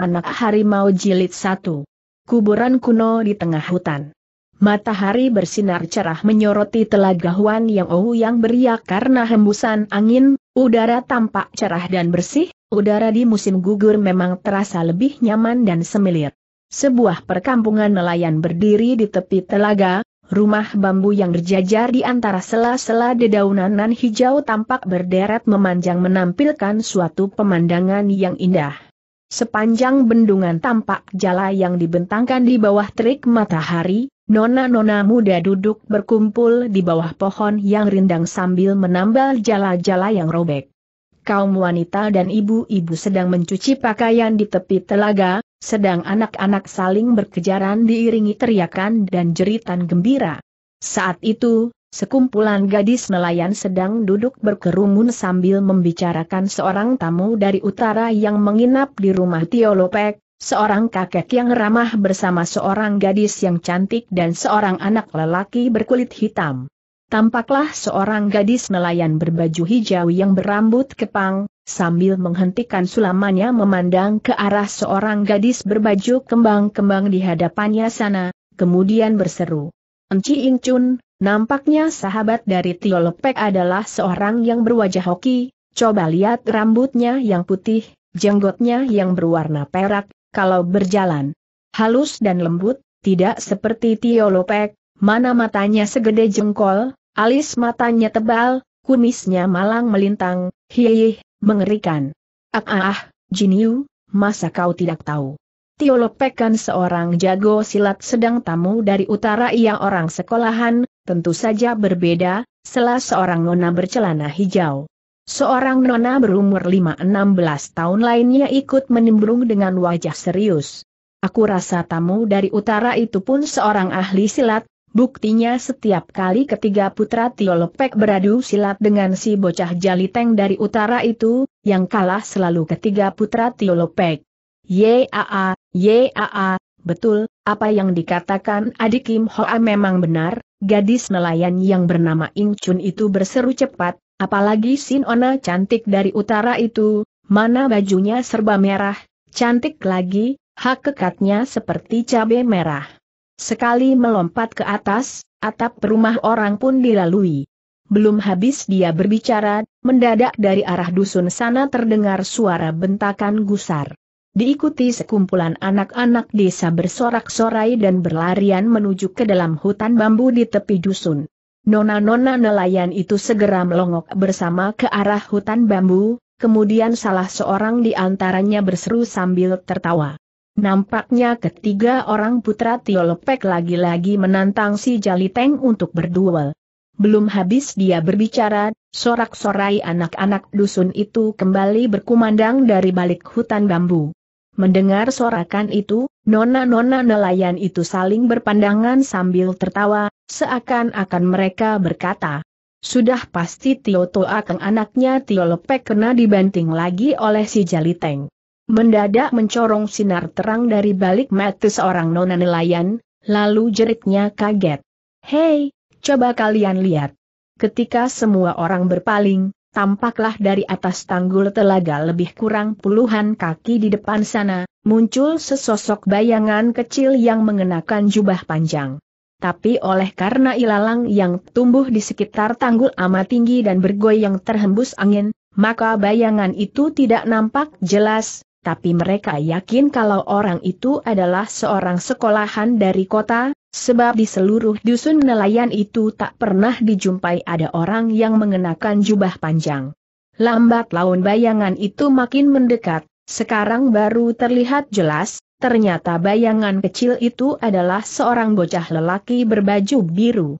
Anak Harimau Jilid 1. Kuburan kuno di tengah hutan. Matahari bersinar cerah menyoroti telaga Huan Yang ou yang beriak karena hembusan angin, udara tampak cerah dan bersih, udara di musim gugur memang terasa lebih nyaman dan semilir. Sebuah perkampungan nelayan berdiri di tepi telaga, rumah bambu yang berjajar di antara sela-sela dedaunanan hijau tampak berderet memanjang menampilkan suatu pemandangan yang indah. Sepanjang bendungan tampak jala yang dibentangkan di bawah terik matahari, nona-nona muda duduk berkumpul di bawah pohon yang rindang sambil menambal jala-jala yang robek. Kaum wanita dan ibu-ibu sedang mencuci pakaian di tepi telaga, sedang anak-anak saling berkejaran diiringi teriakan dan jeritan gembira. Saat itu, Sekumpulan gadis nelayan sedang duduk berkerumun sambil membicarakan seorang tamu dari utara yang menginap di rumah Tio Lopek, seorang kakek yang ramah bersama seorang gadis yang cantik dan seorang anak lelaki berkulit hitam. Tampaklah seorang gadis nelayan berbaju hijau yang berambut kepang, sambil menghentikan sulamannya memandang ke arah seorang gadis berbaju kembang-kembang di hadapannya sana, kemudian berseru. Enci Incun, Nampaknya sahabat dari Tio Lepek adalah seorang yang berwajah hoki, coba lihat rambutnya yang putih, jenggotnya yang berwarna perak, kalau berjalan. Halus dan lembut, tidak seperti Tio Lepek, mana matanya segede jengkol, alis matanya tebal, kumisnya malang melintang, hiih, mengerikan. Ah ah ah, Jiniu, masa kau tidak tahu? Tio Lepek kan seorang jago silat sedang tamu dari utara ia orang sekolahan, tentu saja berbeda, setelah seorang nona bercelana hijau. Seorang nona berumur 5-16 tahun lainnya ikut menimbrung dengan wajah serius. Aku rasa tamu dari utara itu pun seorang ahli silat, buktinya setiap kali ketiga putra Tio Tiolopek beradu silat dengan si bocah jaliteng dari utara itu, yang kalah selalu ketiga putra Tio Tiolopek. Yaa, yaa, betul, apa yang dikatakan adik Kim Hoa memang benar, Gadis nelayan yang bernama Ing Chun itu berseru cepat, apalagi Sin Ona cantik dari utara itu, mana bajunya serba merah, cantik lagi, hak kekatnya seperti cabai merah. Sekali melompat ke atas, atap rumah orang pun dilalui. Belum habis dia berbicara, mendadak dari arah dusun sana terdengar suara bentakan gusar diikuti sekumpulan anak-anak desa bersorak-sorai dan berlarian menuju ke dalam hutan bambu di tepi dusun. Nona-nona nelayan itu segera melongok bersama ke arah hutan bambu, kemudian salah seorang di antaranya berseru sambil tertawa. Nampaknya ketiga orang putra Tio Lepek lagi-lagi menantang si Jaliteng untuk berduel. Belum habis dia berbicara, sorak-sorai anak-anak dusun itu kembali berkumandang dari balik hutan bambu. Mendengar sorakan itu, nona-nona nelayan itu saling berpandangan sambil tertawa, seakan-akan mereka berkata, sudah pasti Tio Toa kang anaknya Tio Lepek kena dibanting lagi oleh si Jaliteng. Mendadak mencorong sinar terang dari balik mata seorang nona nelayan, lalu jeritnya kaget. Hei, coba kalian lihat. Ketika semua orang berpaling, tampaklah dari atas tanggul telaga lebih kurang puluhan kaki di depan sana, muncul sesosok bayangan kecil yang mengenakan jubah panjang. Tapi oleh karena ilalang yang tumbuh di sekitar tanggul amat tinggi dan bergoyang terhembus angin, maka bayangan itu tidak nampak jelas, tapi mereka yakin kalau orang itu adalah seorang sekolahan dari kota, sebab di seluruh dusun nelayan itu tak pernah dijumpai ada orang yang mengenakan jubah panjang. Lambat laun bayangan itu makin mendekat, sekarang baru terlihat jelas, ternyata bayangan kecil itu adalah seorang bocah lelaki berbaju biru.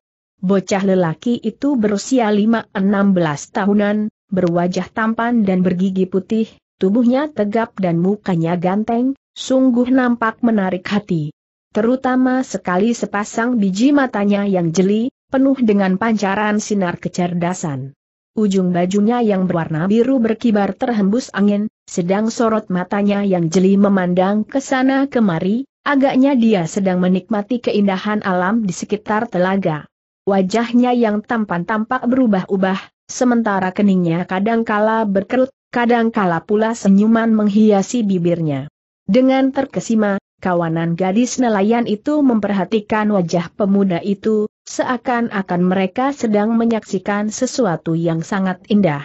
Bocah lelaki itu berusia 5-16 tahunan, berwajah tampan dan bergigi putih, Tubuhnya tegap dan mukanya ganteng, sungguh nampak menarik hati. Terutama sekali sepasang biji matanya yang jeli, penuh dengan pancaran sinar kecerdasan. Ujung bajunya yang berwarna biru berkibar terhembus angin, sedang sorot matanya yang jeli memandang ke sana kemari, agaknya dia sedang menikmati keindahan alam di sekitar telaga. Wajahnya yang tampan tampak berubah-ubah, sementara keningnya kadangkala berkerut, kadangkala pula senyuman menghiasi bibirnya. Dengan terkesima, kawanan gadis nelayan itu memperhatikan wajah pemuda itu, seakan-akan mereka sedang menyaksikan sesuatu yang sangat indah.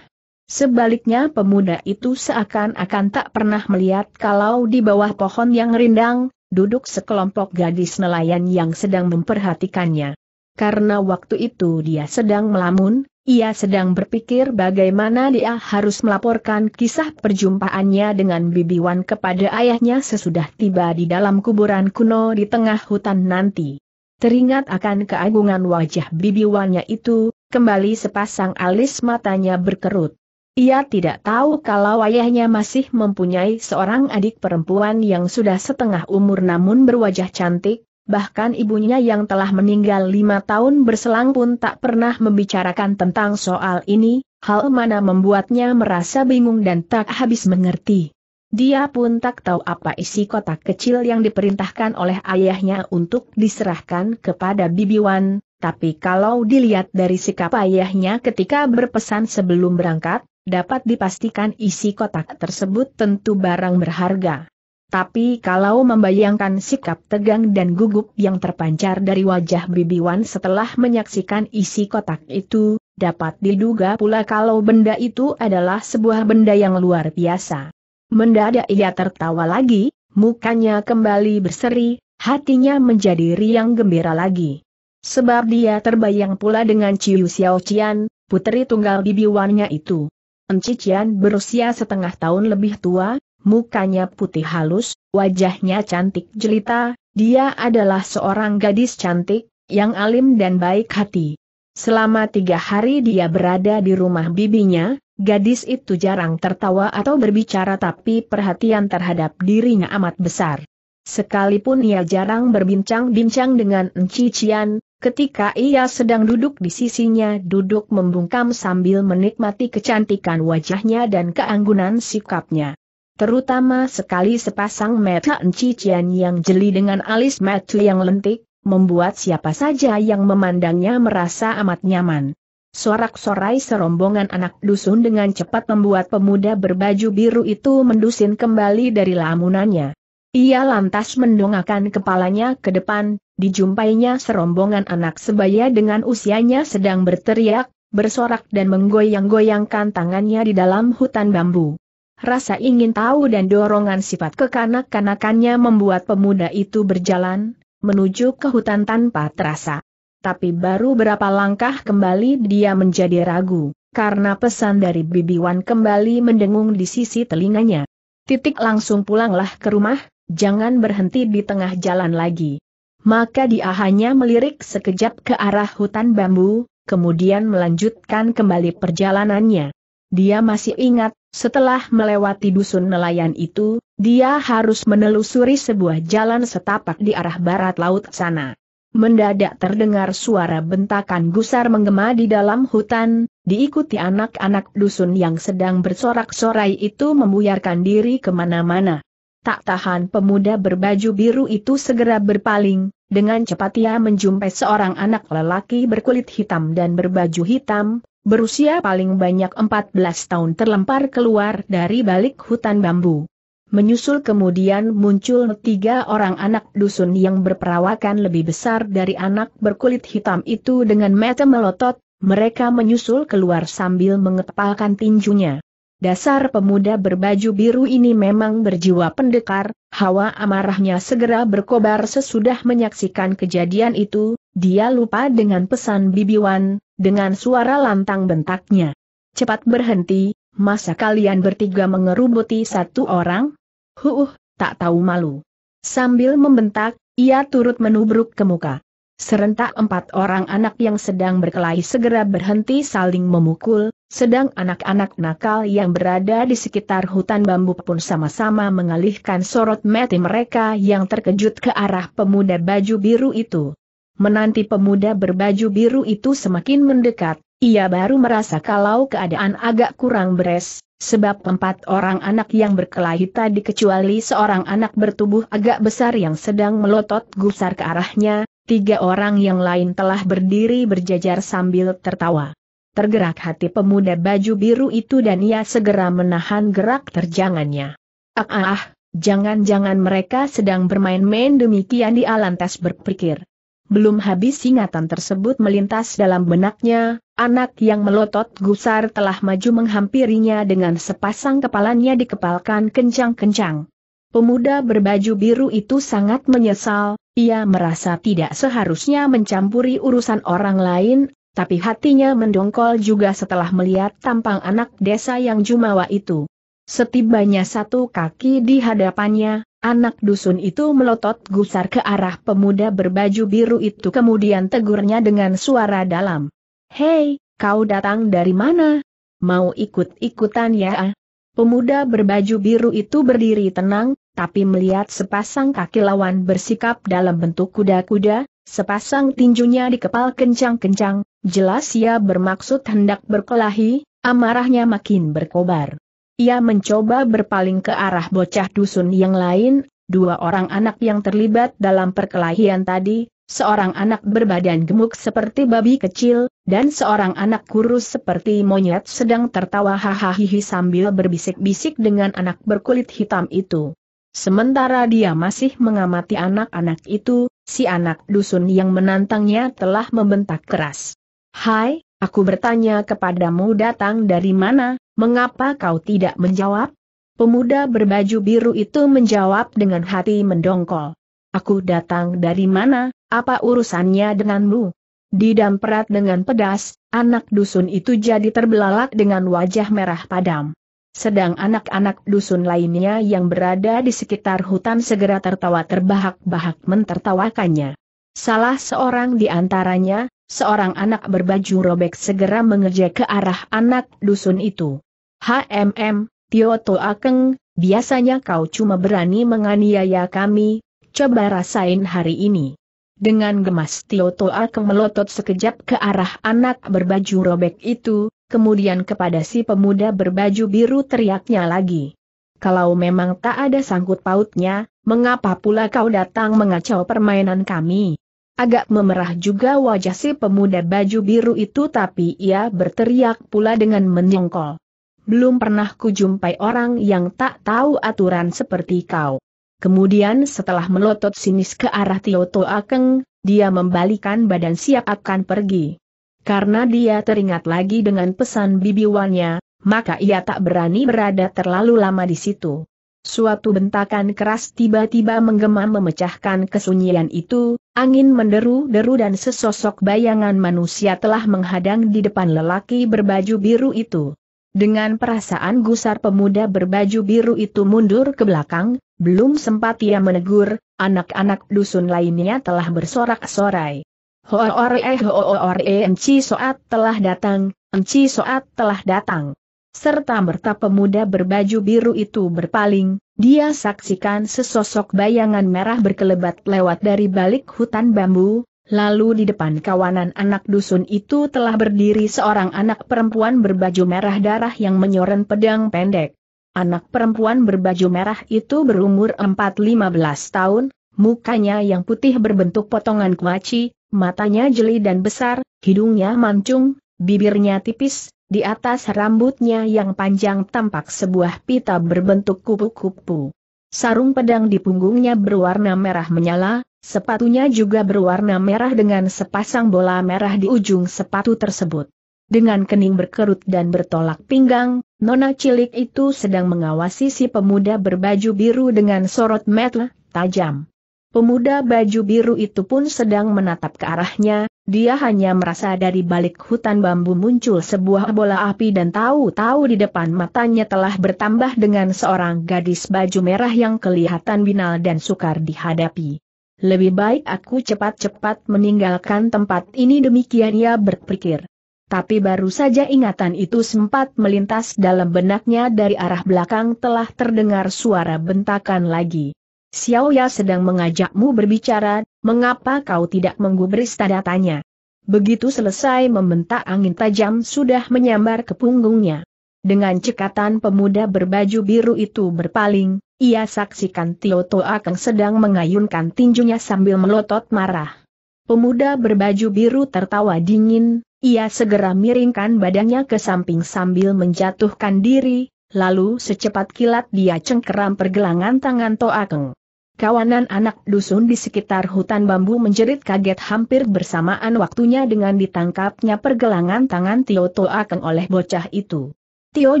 Sebaliknya pemuda itu seakan-akan tak pernah melihat kalau di bawah pohon yang rindang, duduk sekelompok gadis nelayan yang sedang memperhatikannya. Karena waktu itu dia sedang melamun, ia sedang berpikir bagaimana dia harus melaporkan kisah perjumpaannya dengan Bibi Wan kepada ayahnya sesudah tiba di dalam kuburan kuno di tengah hutan nanti. Teringat akan keagungan wajah Bibi bibiwannya itu, kembali sepasang alis matanya berkerut. Ia tidak tahu kalau ayahnya masih mempunyai seorang adik perempuan yang sudah setengah umur namun berwajah cantik, bahkan ibunya yang telah meninggal lima tahun berselang pun tak pernah membicarakan tentang soal ini, hal mana membuatnya merasa bingung dan tak habis mengerti. Dia pun tak tahu apa isi kotak kecil yang diperintahkan oleh ayahnya untuk diserahkan kepada Bibi Wan. tapi kalau dilihat dari sikap ayahnya ketika berpesan sebelum berangkat, dapat dipastikan isi kotak tersebut tentu barang berharga. Tapi kalau membayangkan sikap tegang dan gugup yang terpancar dari wajah Wan setelah menyaksikan isi kotak itu, dapat diduga pula kalau benda itu adalah sebuah benda yang luar biasa. Mendadak ia tertawa lagi, mukanya kembali berseri, hatinya menjadi riang gembira lagi. Sebab dia terbayang pula dengan Ciu Xiao Qian, putri tunggal bibiwannya itu. Encician berusia setengah tahun lebih tua, mukanya putih halus, wajahnya cantik jelita, dia adalah seorang gadis cantik, yang alim dan baik hati. Selama tiga hari dia berada di rumah bibinya, gadis itu jarang tertawa atau berbicara tapi perhatian terhadap dirinya amat besar. Sekalipun ia jarang berbincang-bincang dengan Enci Cian, ketika ia sedang duduk di sisinya duduk membungkam sambil menikmati kecantikan wajahnya dan keanggunan sikapnya. Terutama sekali sepasang mata encician yang jeli dengan alis mata yang lentik, membuat siapa saja yang memandangnya merasa amat nyaman. Sorak-sorai serombongan anak dusun dengan cepat membuat pemuda berbaju biru itu mendusin kembali dari lamunannya. Ia lantas mendongakkan kepalanya ke depan, dijumpainya serombongan anak sebaya dengan usianya sedang berteriak, bersorak dan menggoyang-goyangkan tangannya di dalam hutan bambu. Rasa ingin tahu dan dorongan sifat kekanak-kanakannya membuat pemuda itu berjalan, menuju ke hutan tanpa terasa. Tapi baru berapa langkah kembali dia menjadi ragu, karena pesan dari Bibi Wan kembali mendengung di sisi telinganya. Titik langsung pulanglah ke rumah, jangan berhenti di tengah jalan lagi. Maka dia hanya melirik sekejap ke arah hutan bambu, kemudian melanjutkan kembali perjalanannya. Dia masih ingat setelah melewati dusun nelayan itu, dia harus menelusuri sebuah jalan setapak di arah barat laut sana. Mendadak terdengar suara bentakan gusar menggema di dalam hutan, diikuti anak-anak dusun yang sedang bersorak-sorai itu membuyarkan diri kemana-mana. Tak tahan pemuda berbaju biru itu segera berpaling, dengan cepat ia menjumpai seorang anak lelaki berkulit hitam dan berbaju hitam, berusia paling banyak 14 tahun terlempar keluar dari balik hutan bambu. Menyusul kemudian muncul tiga orang anak dusun yang berperawakan lebih besar dari anak berkulit hitam itu dengan mata melotot, mereka menyusul keluar sambil mengepalkan tinjunya. Dasar pemuda berbaju biru ini memang berjiwa pendekar, hawa amarahnya segera berkobar sesudah menyaksikan kejadian itu, dia lupa dengan pesan bibiwan, dengan suara lantang bentaknya. Cepat berhenti, masa kalian bertiga mengerubuti satu orang? Huuh, tak tahu malu. Sambil membentak, ia turut menubruk ke muka. Serentak empat orang anak yang sedang berkelahi segera berhenti saling memukul, sedang anak-anak nakal yang berada di sekitar hutan bambu pun sama-sama mengalihkan sorot mati mereka yang terkejut ke arah pemuda baju biru itu. Menanti pemuda berbaju biru itu semakin mendekat, ia baru merasa kalau keadaan agak kurang beres, sebab empat orang anak yang berkelahi tadi kecuali seorang anak bertubuh agak besar yang sedang melotot gusar ke arahnya, tiga orang yang lain telah berdiri berjajar sambil tertawa. Tergerak hati pemuda baju biru itu dan ia segera menahan gerak terjangannya. Ah ah, jangan-jangan mereka sedang bermain-main demikian di alantas berpikir. Belum habis ingatan tersebut melintas dalam benaknya, anak yang melotot gusar telah maju menghampirinya dengan sepasang kepalanya dikepalkan kencang-kencang. Pemuda berbaju biru itu sangat menyesal, ia merasa tidak seharusnya mencampuri urusan orang lain, tapi hatinya mendongkol juga setelah melihat tampang anak desa yang jumawa itu. Setibanya satu kaki di hadapannya, Anak dusun itu melotot gusar ke arah pemuda berbaju biru itu kemudian tegurnya dengan suara dalam. Hei, kau datang dari mana? Mau ikut-ikutan ya? Pemuda berbaju biru itu berdiri tenang, tapi melihat sepasang kaki lawan bersikap dalam bentuk kuda-kuda, sepasang tinjunya di kepala kencang-kencang, jelas ia bermaksud hendak berkelahi, amarahnya makin berkobar. Ia mencoba berpaling ke arah bocah dusun yang lain, dua orang anak yang terlibat dalam perkelahian tadi, seorang anak berbadan gemuk seperti babi kecil, dan seorang anak kurus seperti monyet sedang tertawa hahaha sambil berbisik-bisik dengan anak berkulit hitam itu. Sementara dia masih mengamati anak-anak itu, si anak dusun yang menantangnya telah membentak keras. Hai, aku bertanya kepadamu datang dari mana, Mengapa kau tidak menjawab? Pemuda berbaju biru itu menjawab dengan hati mendongkol. Aku datang dari mana, apa urusannya denganmu? Didamperat dengan pedas, anak dusun itu jadi terbelalak dengan wajah merah padam. Sedang anak-anak dusun lainnya yang berada di sekitar hutan segera tertawa terbahak-bahak mentertawakannya. Salah seorang di antaranya, seorang anak berbaju robek segera mengejek ke arah anak dusun itu. HMM, Tio Akeng, biasanya kau cuma berani menganiaya kami, coba rasain hari ini. Dengan gemas Tio Akeng melotot sekejap ke arah anak berbaju robek itu, kemudian kepada si pemuda berbaju biru teriaknya lagi. Kalau memang tak ada sangkut pautnya, mengapa pula kau datang mengacau permainan kami? Agak memerah juga wajah si pemuda baju biru itu tapi ia berteriak pula dengan menyongkol belum pernah kujumpai orang yang tak tahu aturan seperti kau. Kemudian setelah melotot sinis ke arah Tio Akeng, dia membalikan badan siap akan pergi. Karena dia teringat lagi dengan pesan bibiwannya, maka ia tak berani berada terlalu lama di situ. Suatu bentakan keras tiba-tiba menggema memecahkan kesunyian itu, angin menderu-deru dan sesosok bayangan manusia telah menghadang di depan lelaki berbaju biru itu. Dengan perasaan gusar pemuda berbaju biru itu mundur ke belakang, belum sempat ia menegur, anak-anak dusun lainnya telah bersorak-sorai. Hoore eh hoore enci soat telah datang, enci soat telah datang. Serta merta pemuda berbaju biru itu berpaling, dia saksikan sesosok bayangan merah berkelebat lewat dari balik hutan bambu, Lalu di depan kawanan anak dusun itu telah berdiri seorang anak perempuan berbaju merah darah yang menyoren pedang pendek. Anak perempuan berbaju merah itu berumur 4-15 tahun, mukanya yang putih berbentuk potongan kuaci, matanya jeli dan besar, hidungnya mancung, bibirnya tipis, di atas rambutnya yang panjang tampak sebuah pita berbentuk kupu-kupu. Sarung pedang di punggungnya berwarna merah menyala, Sepatunya juga berwarna merah dengan sepasang bola merah di ujung sepatu tersebut. Dengan kening berkerut dan bertolak pinggang, nona cilik itu sedang mengawasi si pemuda berbaju biru dengan sorot mata tajam. Pemuda baju biru itu pun sedang menatap ke arahnya, dia hanya merasa dari balik hutan bambu muncul sebuah bola api dan tahu-tahu di depan matanya telah bertambah dengan seorang gadis baju merah yang kelihatan binal dan sukar dihadapi. Lebih baik aku cepat-cepat meninggalkan tempat ini demikian ia berpikir. Tapi baru saja ingatan itu sempat melintas dalam benaknya dari arah belakang telah terdengar suara bentakan lagi. Xiao Ya sedang mengajakmu berbicara, mengapa kau tidak menggubris tanda tanya? Begitu selesai membentak angin tajam sudah menyambar ke punggungnya. Dengan cekatan pemuda berbaju biru itu berpaling, ia saksikan Tio Toa Keng sedang mengayunkan tinjunya sambil melotot marah. Pemuda berbaju biru tertawa dingin, ia segera miringkan badannya ke samping sambil menjatuhkan diri, lalu secepat kilat dia cengkeram pergelangan tangan Toa Keng. Kawanan anak dusun di sekitar hutan bambu menjerit kaget hampir bersamaan waktunya dengan ditangkapnya pergelangan tangan Tio Toa Keng oleh bocah itu. Tio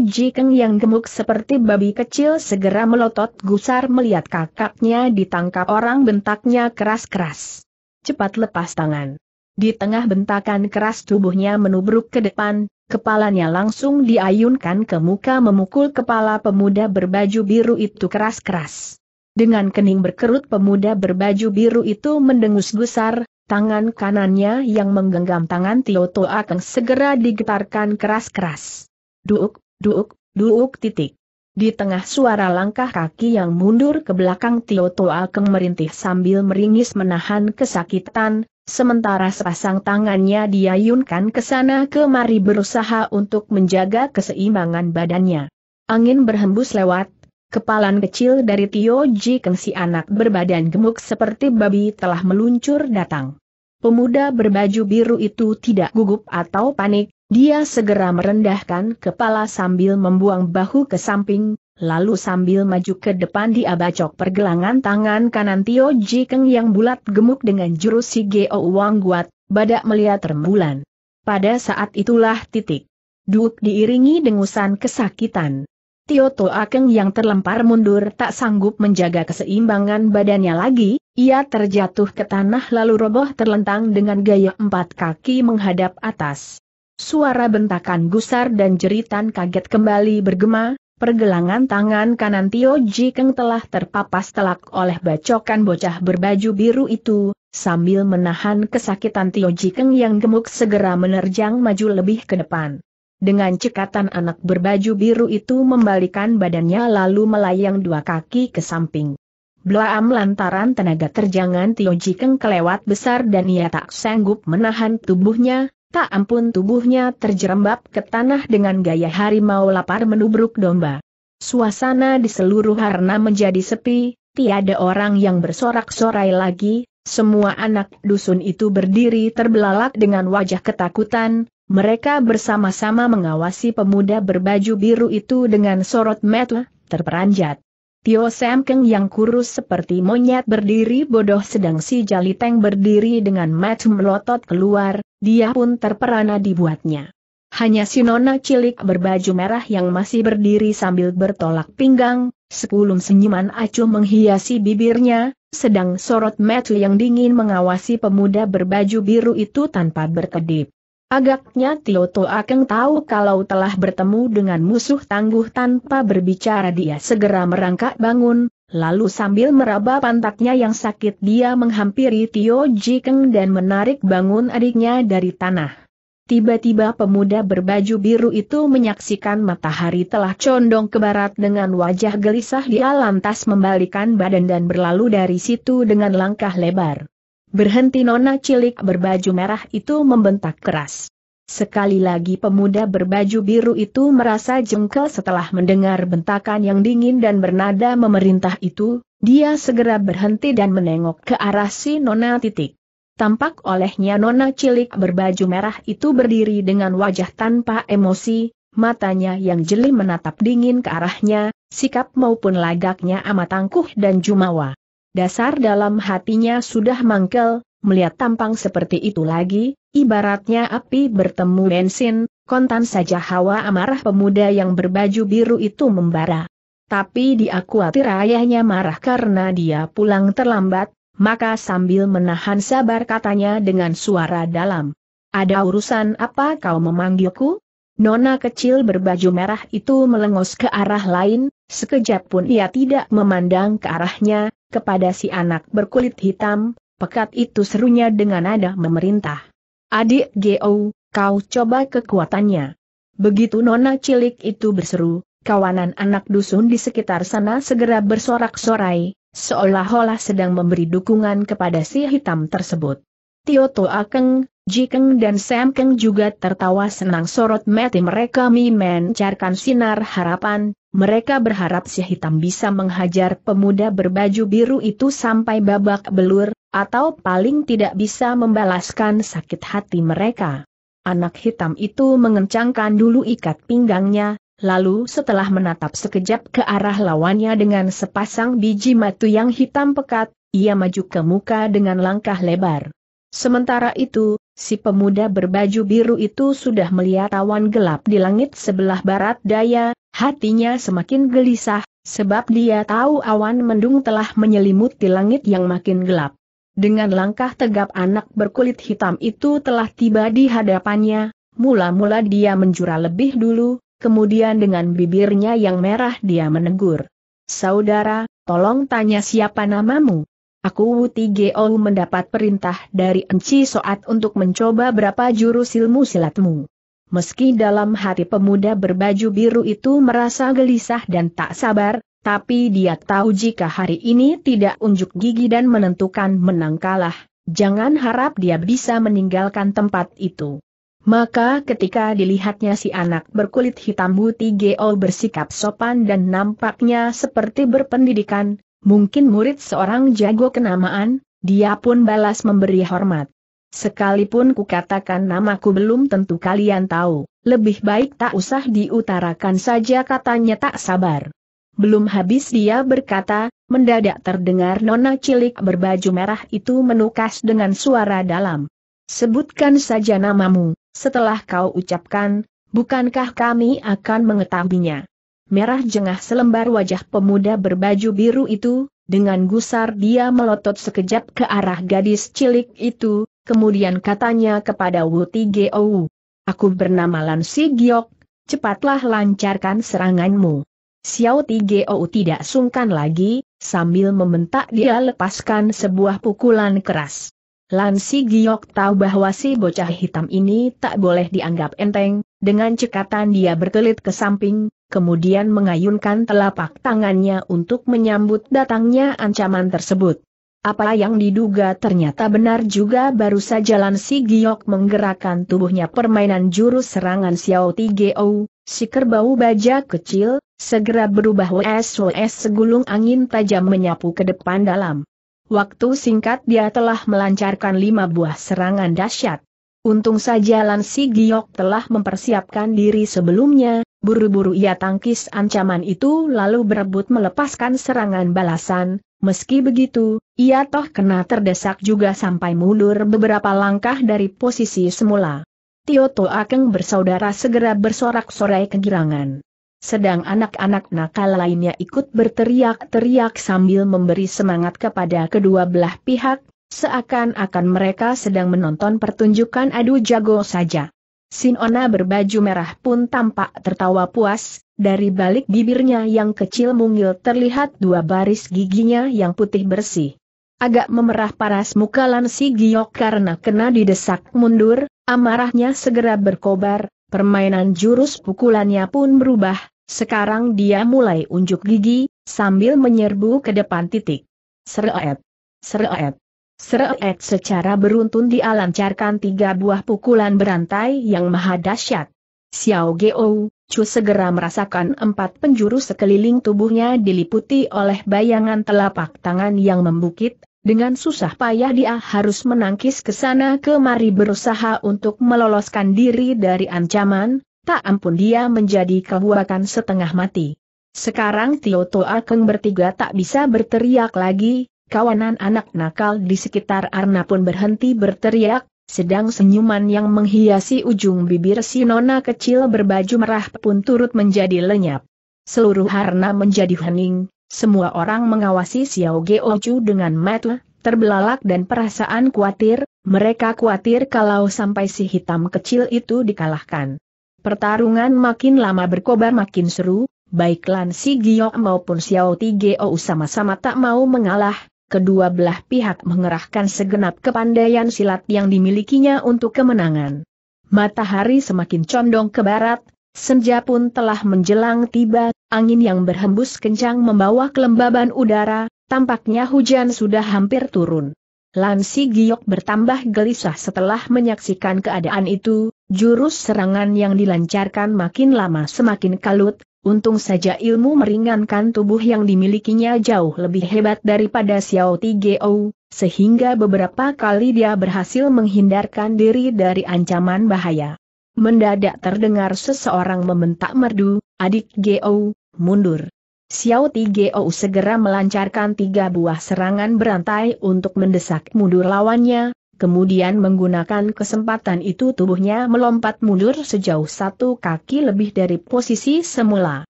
Jikeng yang gemuk seperti babi kecil segera melotot gusar melihat kakaknya ditangkap orang bentaknya keras-keras. Cepat lepas tangan. Di tengah bentakan keras tubuhnya menubruk ke depan, kepalanya langsung diayunkan ke muka memukul kepala pemuda berbaju biru itu keras-keras. Dengan kening berkerut pemuda berbaju biru itu mendengus gusar, tangan kanannya yang menggenggam tangan Tio Toa Keng segera digetarkan keras-keras. Duuk, duuk, duuk titik. Di tengah suara langkah kaki yang mundur ke belakang Tio Toa Keng merintih sambil meringis menahan kesakitan, sementara sepasang tangannya diayunkan ke sana kemari berusaha untuk menjaga keseimbangan badannya. Angin berhembus lewat, kepalan kecil dari Tio Ji Keng si anak berbadan gemuk seperti babi telah meluncur datang. Pemuda berbaju biru itu tidak gugup atau panik, dia segera merendahkan kepala sambil membuang bahu ke samping, lalu sambil maju ke depan dia bacok pergelangan tangan kanan Tio Jikeng yang bulat gemuk dengan jurus Si Geo Wang Guat, badak melihat rembulan. Pada saat itulah titik. Duk diiringi dengusan kesakitan. Tio Akeng yang terlempar mundur tak sanggup menjaga keseimbangan badannya lagi, ia terjatuh ke tanah lalu roboh terlentang dengan gaya empat kaki menghadap atas. Suara bentakan gusar dan jeritan kaget kembali bergema, pergelangan tangan kanan Tio Ji Keng telah terpapas telak oleh bacokan bocah berbaju biru itu, sambil menahan kesakitan Tio Ji Keng yang gemuk segera menerjang maju lebih ke depan. Dengan cekatan anak berbaju biru itu membalikan badannya lalu melayang dua kaki ke samping. Blaam lantaran tenaga terjangan Tio Jikeng kelewat besar dan ia tak sanggup menahan tubuhnya, tak ampun tubuhnya terjerembab ke tanah dengan gaya harimau lapar menubruk domba. Suasana di seluruh harna menjadi sepi, tiada orang yang bersorak-sorai lagi, semua anak dusun itu berdiri terbelalak dengan wajah ketakutan, mereka bersama-sama mengawasi pemuda berbaju biru itu dengan sorot mata terperanjat. Tio Samkeng yang kurus seperti monyet berdiri bodoh sedang si Jaliteng berdiri dengan mat melotot keluar, dia pun terperana dibuatnya. Hanya si nona cilik berbaju merah yang masih berdiri sambil bertolak pinggang, sekulum senyuman acuh menghiasi bibirnya, sedang sorot mat yang dingin mengawasi pemuda berbaju biru itu tanpa berkedip. Agaknya Tio To Akeng tahu kalau telah bertemu dengan musuh tangguh tanpa berbicara dia segera merangkak bangun, lalu sambil meraba pantatnya yang sakit dia menghampiri Tio Jikeng dan menarik bangun adiknya dari tanah. Tiba-tiba pemuda berbaju biru itu menyaksikan matahari telah condong ke barat dengan wajah gelisah dia lantas membalikan badan dan berlalu dari situ dengan langkah lebar. Berhenti nona cilik berbaju merah itu membentak keras. Sekali lagi pemuda berbaju biru itu merasa jengkel setelah mendengar bentakan yang dingin dan bernada memerintah itu, dia segera berhenti dan menengok ke arah si nona titik. Tampak olehnya nona cilik berbaju merah itu berdiri dengan wajah tanpa emosi, matanya yang jeli menatap dingin ke arahnya, sikap maupun lagaknya amat angkuh dan jumawa dasar dalam hatinya sudah mangkel, melihat tampang seperti itu lagi, ibaratnya api bertemu bensin, kontan saja hawa amarah pemuda yang berbaju biru itu membara. Tapi dia khawatir ayahnya marah karena dia pulang terlambat, maka sambil menahan sabar katanya dengan suara dalam. Ada urusan apa kau memanggilku? Nona kecil berbaju merah itu melengos ke arah lain, sekejap pun ia tidak memandang ke arahnya, kepada si anak berkulit hitam, pekat itu serunya dengan nada memerintah. Adik Geo, kau coba kekuatannya. Begitu nona cilik itu berseru, kawanan anak dusun di sekitar sana segera bersorak-sorai, seolah-olah sedang memberi dukungan kepada si hitam tersebut. Tio Toa Keng, Ji Keng dan Sam Keng juga tertawa senang sorot mati mereka memancarkan sinar harapan, mereka berharap si hitam bisa menghajar pemuda berbaju biru itu sampai babak belur, atau paling tidak bisa membalaskan sakit hati mereka. Anak hitam itu mengencangkan dulu ikat pinggangnya, lalu setelah menatap sekejap ke arah lawannya dengan sepasang biji matu yang hitam pekat, ia maju ke muka dengan langkah lebar. Sementara itu, si pemuda berbaju biru itu sudah melihat awan gelap di langit sebelah barat daya, Hatinya semakin gelisah, sebab dia tahu awan mendung telah menyelimuti langit yang makin gelap. Dengan langkah tegap anak berkulit hitam itu telah tiba di hadapannya, mula-mula dia menjura lebih dulu, kemudian dengan bibirnya yang merah dia menegur. Saudara, tolong tanya siapa namamu? Aku Wuti Geol mendapat perintah dari Enci Soat untuk mencoba berapa jurus ilmu silatmu. Meski dalam hati pemuda berbaju biru itu merasa gelisah dan tak sabar, tapi dia tahu jika hari ini tidak unjuk gigi dan menentukan menang kalah, jangan harap dia bisa meninggalkan tempat itu. Maka ketika dilihatnya si anak berkulit hitam Buti Geo bersikap sopan dan nampaknya seperti berpendidikan, mungkin murid seorang jago kenamaan, dia pun balas memberi hormat. Sekalipun kukatakan namaku belum tentu kalian tahu, lebih baik tak usah diutarakan saja katanya tak sabar. Belum habis dia berkata, mendadak terdengar nona cilik berbaju merah itu menukas dengan suara dalam. Sebutkan saja namamu, setelah kau ucapkan, bukankah kami akan mengetahuinya. Merah jengah selembar wajah pemuda berbaju biru itu, dengan gusar dia melotot sekejap ke arah gadis cilik itu, kemudian katanya kepada Wu Tigeou, Aku bernama Lan Si Giok, cepatlah lancarkan seranganmu. Xiao Tigeou tidak sungkan lagi, sambil membentak dia lepaskan sebuah pukulan keras. Lan Si Giok tahu bahwa si bocah hitam ini tak boleh dianggap enteng, dengan cekatan dia berkelit ke samping, kemudian mengayunkan telapak tangannya untuk menyambut datangnya ancaman tersebut. Apa yang diduga ternyata benar juga baru saja Lan Si Giok menggerakkan tubuhnya permainan jurus serangan Xiao Ti Geo, si kerbau baja kecil, segera berubah WSWS segulung angin tajam menyapu ke depan dalam. Waktu singkat dia telah melancarkan lima buah serangan dahsyat. Untung saja Lan Si Giok telah mempersiapkan diri sebelumnya, buru-buru ia tangkis ancaman itu lalu berebut melepaskan serangan balasan, Meski begitu, ia toh kena terdesak juga sampai mundur beberapa langkah dari posisi semula. Tio To Akeng bersaudara segera bersorak-sorai kegirangan. Sedang anak-anak nakal lainnya ikut berteriak-teriak sambil memberi semangat kepada kedua belah pihak, seakan-akan mereka sedang menonton pertunjukan adu jago saja. Sinona berbaju merah pun tampak tertawa puas, dari balik bibirnya yang kecil mungil terlihat dua baris giginya yang putih bersih. Agak memerah paras muka Lansi Giok karena kena didesak mundur, amarahnya segera berkobar, permainan jurus pukulannya pun berubah, sekarang dia mulai unjuk gigi, sambil menyerbu ke depan titik. Sereet. Sereet. Seret secara beruntun dialancarkan tiga buah pukulan berantai yang maha dahsyat. Xiao Geou, Chu segera merasakan empat penjuru sekeliling tubuhnya diliputi oleh bayangan telapak tangan yang membukit, dengan susah payah dia harus menangkis ke sana kemari berusaha untuk meloloskan diri dari ancaman, tak ampun dia menjadi kebuakan setengah mati. Sekarang Tio Toa Keng bertiga tak bisa berteriak lagi, kawanan anak nakal di sekitar Arna pun berhenti berteriak, sedang senyuman yang menghiasi ujung bibir si nona kecil berbaju merah pun turut menjadi lenyap. Seluruh harna menjadi hening, semua orang mengawasi Xiao Geochu dengan mata, terbelalak dan perasaan khawatir, mereka khawatir kalau sampai si hitam kecil itu dikalahkan. Pertarungan makin lama berkobar makin seru, baik Lan Si Gio maupun Xiao Ti Geo sama-sama tak mau mengalah, kedua belah pihak mengerahkan segenap kepandaian silat yang dimilikinya untuk kemenangan. Matahari semakin condong ke barat, senja pun telah menjelang tiba, angin yang berhembus kencang membawa kelembaban udara, tampaknya hujan sudah hampir turun. Lansi Giok bertambah gelisah setelah menyaksikan keadaan itu, jurus serangan yang dilancarkan makin lama semakin kalut, Untung saja ilmu meringankan tubuh yang dimilikinya jauh lebih hebat daripada Xiao Tigeo, sehingga beberapa kali dia berhasil menghindarkan diri dari ancaman bahaya. Mendadak terdengar seseorang membentak merdu, adik Geo, mundur. Xiao Tigeo segera melancarkan tiga buah serangan berantai untuk mendesak mundur lawannya, Kemudian menggunakan kesempatan itu tubuhnya melompat mundur sejauh satu kaki lebih dari posisi semula.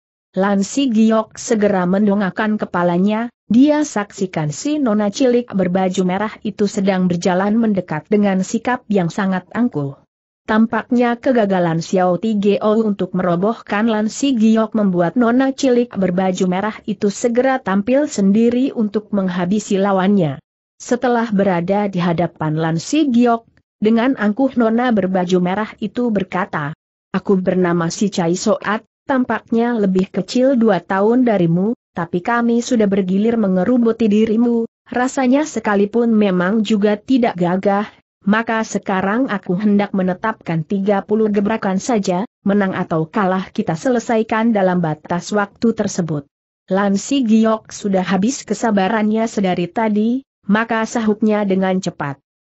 Lansi Giok segera mendongakkan kepalanya, dia saksikan si nona cilik berbaju merah itu sedang berjalan mendekat dengan sikap yang sangat angkuh. Tampaknya kegagalan Xiao Ti Tigeo untuk merobohkan Lansi Giok membuat nona cilik berbaju merah itu segera tampil sendiri untuk menghabisi lawannya. Setelah berada di hadapan Lansi Giok, dengan angkuh nona berbaju merah itu berkata, Aku bernama si Chai Soat, tampaknya lebih kecil dua tahun darimu, tapi kami sudah bergilir mengerubuti dirimu, rasanya sekalipun memang juga tidak gagah, maka sekarang aku hendak menetapkan 30 gebrakan saja, menang atau kalah kita selesaikan dalam batas waktu tersebut. Lansi Giok sudah habis kesabarannya sedari tadi, maka sahutnya dengan cepat.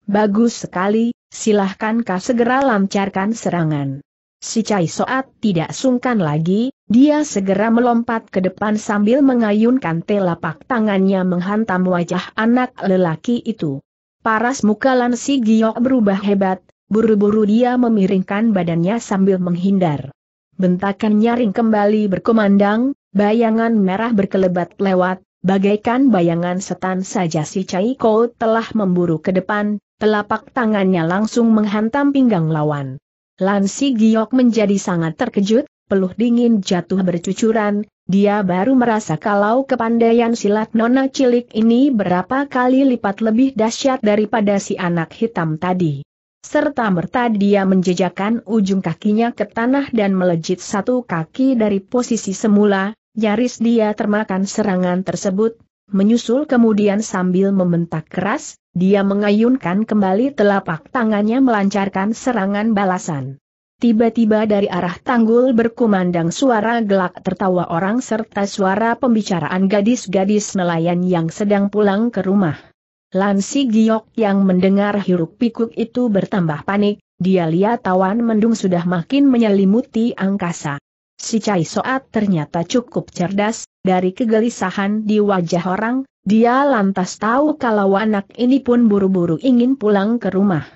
Bagus sekali, silahkan kau segera lancarkan serangan. Si Cai Soat tidak sungkan lagi, dia segera melompat ke depan sambil mengayunkan telapak tangannya menghantam wajah anak lelaki itu. Paras muka Lan Si Giok berubah hebat, buru-buru dia memiringkan badannya sambil menghindar. Bentakan nyaring kembali berkumandang, bayangan merah berkelebat lewat, Bagaikan bayangan setan saja si Chai Ko telah memburu ke depan, telapak tangannya langsung menghantam pinggang lawan. Lansi Giok menjadi sangat terkejut, peluh dingin jatuh bercucuran, dia baru merasa kalau kepandaian silat nona cilik ini berapa kali lipat lebih dahsyat daripada si anak hitam tadi. Serta merta dia menjejakkan ujung kakinya ke tanah dan melejit satu kaki dari posisi semula, Nyaris dia termakan serangan tersebut, menyusul kemudian sambil membentak keras, dia mengayunkan kembali telapak tangannya melancarkan serangan balasan. Tiba-tiba dari arah tanggul berkumandang suara gelak tertawa orang serta suara pembicaraan gadis-gadis nelayan yang sedang pulang ke rumah. Lansi Giok yang mendengar hiruk pikuk itu bertambah panik, dia lihat tawan mendung sudah makin menyelimuti angkasa. Si Cai Soat ternyata cukup cerdas, dari kegelisahan di wajah orang, dia lantas tahu kalau anak ini pun buru-buru ingin pulang ke rumah.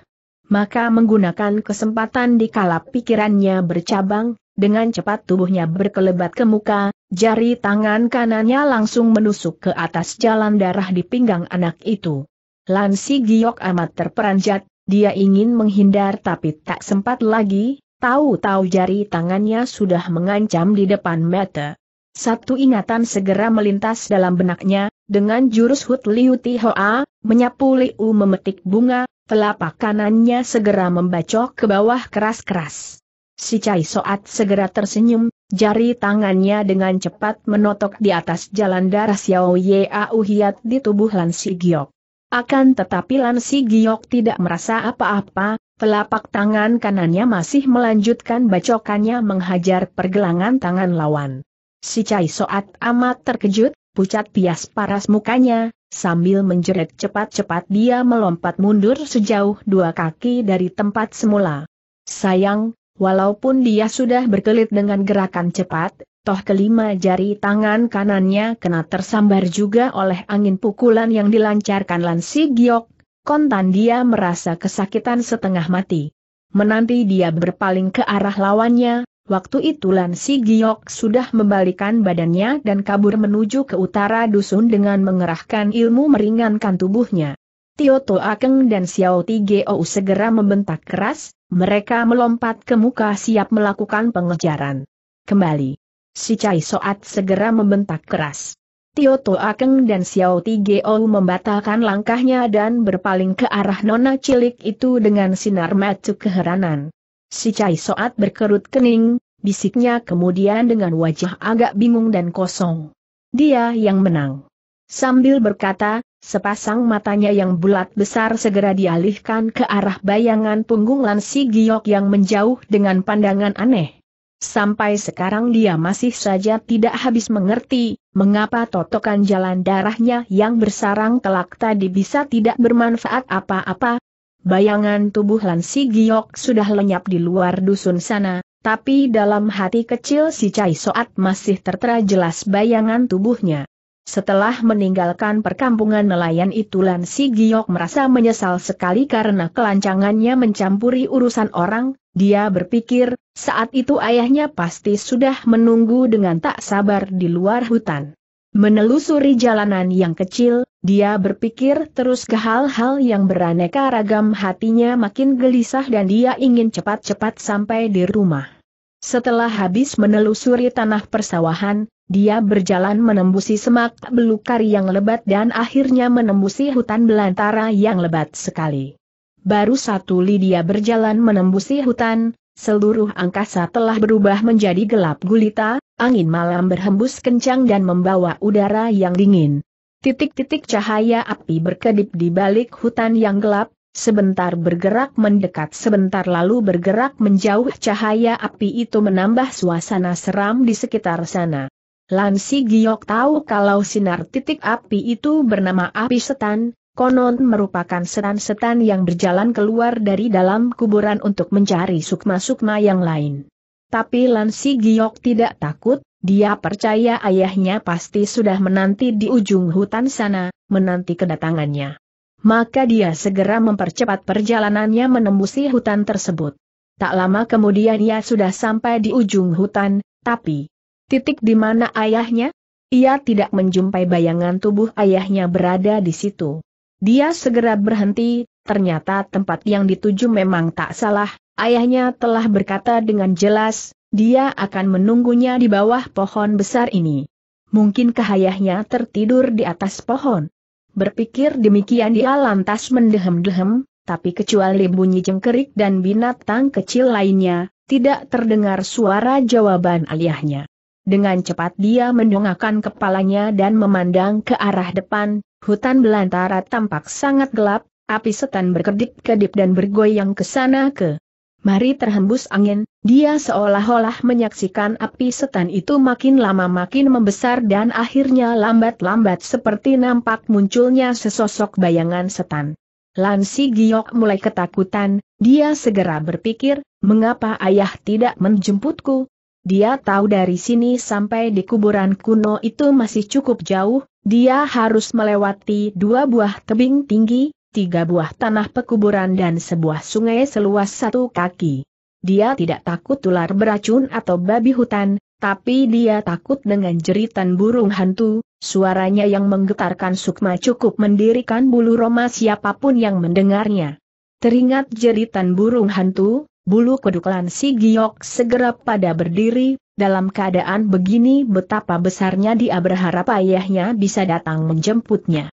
Maka menggunakan kesempatan di kalap pikirannya bercabang, dengan cepat tubuhnya berkelebat ke muka, jari tangan kanannya langsung menusuk ke atas jalan darah di pinggang anak itu. Lansi Giok amat terperanjat, dia ingin menghindar tapi tak sempat lagi, Tahu-tahu jari tangannya sudah mengancam di depan mata. Satu ingatan segera melintas dalam benaknya, dengan jurus Hut Liu Tihoa, menyapu Liu memetik bunga, telapak kanannya segera membacok ke bawah keras-keras. Si Cai Soat segera tersenyum, jari tangannya dengan cepat menotok di atas jalan darah Xiao Ye uhiat di tubuh Lan Si Giok. Akan tetapi Lan Si Giok tidak merasa apa-apa, telapak tangan kanannya masih melanjutkan bacokannya menghajar pergelangan tangan lawan. Si Cai Soat amat terkejut, pucat pias paras mukanya, sambil menjerit cepat-cepat dia melompat mundur sejauh dua kaki dari tempat semula. Sayang, walaupun dia sudah berkelit dengan gerakan cepat, toh kelima jari tangan kanannya kena tersambar juga oleh angin pukulan yang dilancarkan Lansi Giok, kontan dia merasa kesakitan setengah mati. Menanti dia berpaling ke arah lawannya, waktu itu Lansi Giok sudah membalikan badannya dan kabur menuju ke utara dusun dengan mengerahkan ilmu meringankan tubuhnya. Tio To Akeng dan Xiao Ti Tigeo segera membentak keras, mereka melompat ke muka siap melakukan pengejaran. Kembali. Si Cai Soat segera membentak keras. Tio To Akeng dan Xiao Ti Tigeo membatalkan langkahnya dan berpaling ke arah nona cilik itu dengan sinar mata keheranan. Si Cai Soat berkerut kening, bisiknya kemudian dengan wajah agak bingung dan kosong. Dia yang menang. Sambil berkata, sepasang matanya yang bulat besar segera dialihkan ke arah bayangan punggung Lan Si Giok yang menjauh dengan pandangan aneh. Sampai sekarang dia masih saja tidak habis mengerti, mengapa totokan jalan darahnya yang bersarang kelak tadi bisa tidak bermanfaat apa-apa. Bayangan tubuh Lansi Giok sudah lenyap di luar dusun sana, tapi dalam hati kecil si Cai Soat masih tertera jelas bayangan tubuhnya. Setelah meninggalkan perkampungan nelayan itu Lan Si Giok merasa menyesal sekali karena kelancangannya mencampuri urusan orang, dia berpikir, saat itu ayahnya pasti sudah menunggu dengan tak sabar di luar hutan. Menelusuri jalanan yang kecil, dia berpikir terus ke hal-hal yang beraneka ragam hatinya makin gelisah dan dia ingin cepat-cepat sampai di rumah. Setelah habis menelusuri tanah persawahan, dia berjalan menembusi semak belukar yang lebat dan akhirnya menembusi hutan belantara yang lebat sekali. Baru satu li dia berjalan menembusi hutan, seluruh angkasa telah berubah menjadi gelap gulita, angin malam berhembus kencang dan membawa udara yang dingin. Titik-titik cahaya api berkedip di balik hutan yang gelap, sebentar bergerak mendekat sebentar lalu bergerak menjauh cahaya api itu menambah suasana seram di sekitar sana. Lansi Giok tahu kalau sinar titik api itu bernama api setan, konon merupakan setan-setan yang berjalan keluar dari dalam kuburan untuk mencari sukma-sukma yang lain. Tapi Lansi Giok tidak takut, dia percaya ayahnya pasti sudah menanti di ujung hutan sana, menanti kedatangannya maka dia segera mempercepat perjalanannya menembusi hutan tersebut. Tak lama kemudian ia sudah sampai di ujung hutan, tapi titik di mana ayahnya? Ia tidak menjumpai bayangan tubuh ayahnya berada di situ. Dia segera berhenti, ternyata tempat yang dituju memang tak salah, ayahnya telah berkata dengan jelas, dia akan menunggunya di bawah pohon besar ini. Mungkin ayahnya tertidur di atas pohon? Berpikir demikian dia lantas mendehem-dehem, tapi kecuali bunyi jengkerik dan binatang kecil lainnya, tidak terdengar suara jawaban aliahnya. Dengan cepat dia mendongakkan kepalanya dan memandang ke arah depan, hutan belantara tampak sangat gelap, api setan berkedip-kedip dan bergoyang ke sana ke mari terhembus angin, dia seolah-olah menyaksikan api setan itu makin lama makin membesar dan akhirnya lambat-lambat seperti nampak munculnya sesosok bayangan setan. Lansi Giok mulai ketakutan, dia segera berpikir, mengapa ayah tidak menjemputku? Dia tahu dari sini sampai di kuburan kuno itu masih cukup jauh, dia harus melewati dua buah tebing tinggi, tiga buah tanah pekuburan dan sebuah sungai seluas satu kaki. Dia tidak takut ular beracun atau babi hutan, tapi dia takut dengan jeritan burung hantu, suaranya yang menggetarkan Sukma cukup mendirikan bulu roma siapapun yang mendengarnya. Teringat jeritan burung hantu, bulu kedukulan si Giok segera pada berdiri, dalam keadaan begini betapa besarnya dia berharap ayahnya bisa datang menjemputnya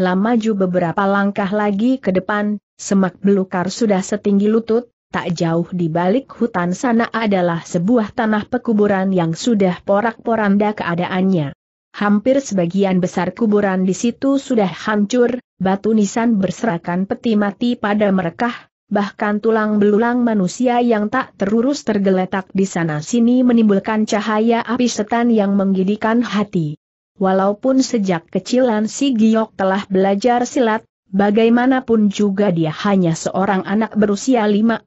lama maju beberapa langkah lagi ke depan, semak belukar sudah setinggi lutut, tak jauh di balik hutan sana adalah sebuah tanah pekuburan yang sudah porak-poranda keadaannya. Hampir sebagian besar kuburan di situ sudah hancur, batu nisan berserakan peti mati pada mereka, bahkan tulang belulang manusia yang tak terurus tergeletak di sana-sini menimbulkan cahaya api setan yang menggidikan hati. Walaupun sejak kecilan si Giok telah belajar silat, bagaimanapun juga dia hanya seorang anak berusia 5-16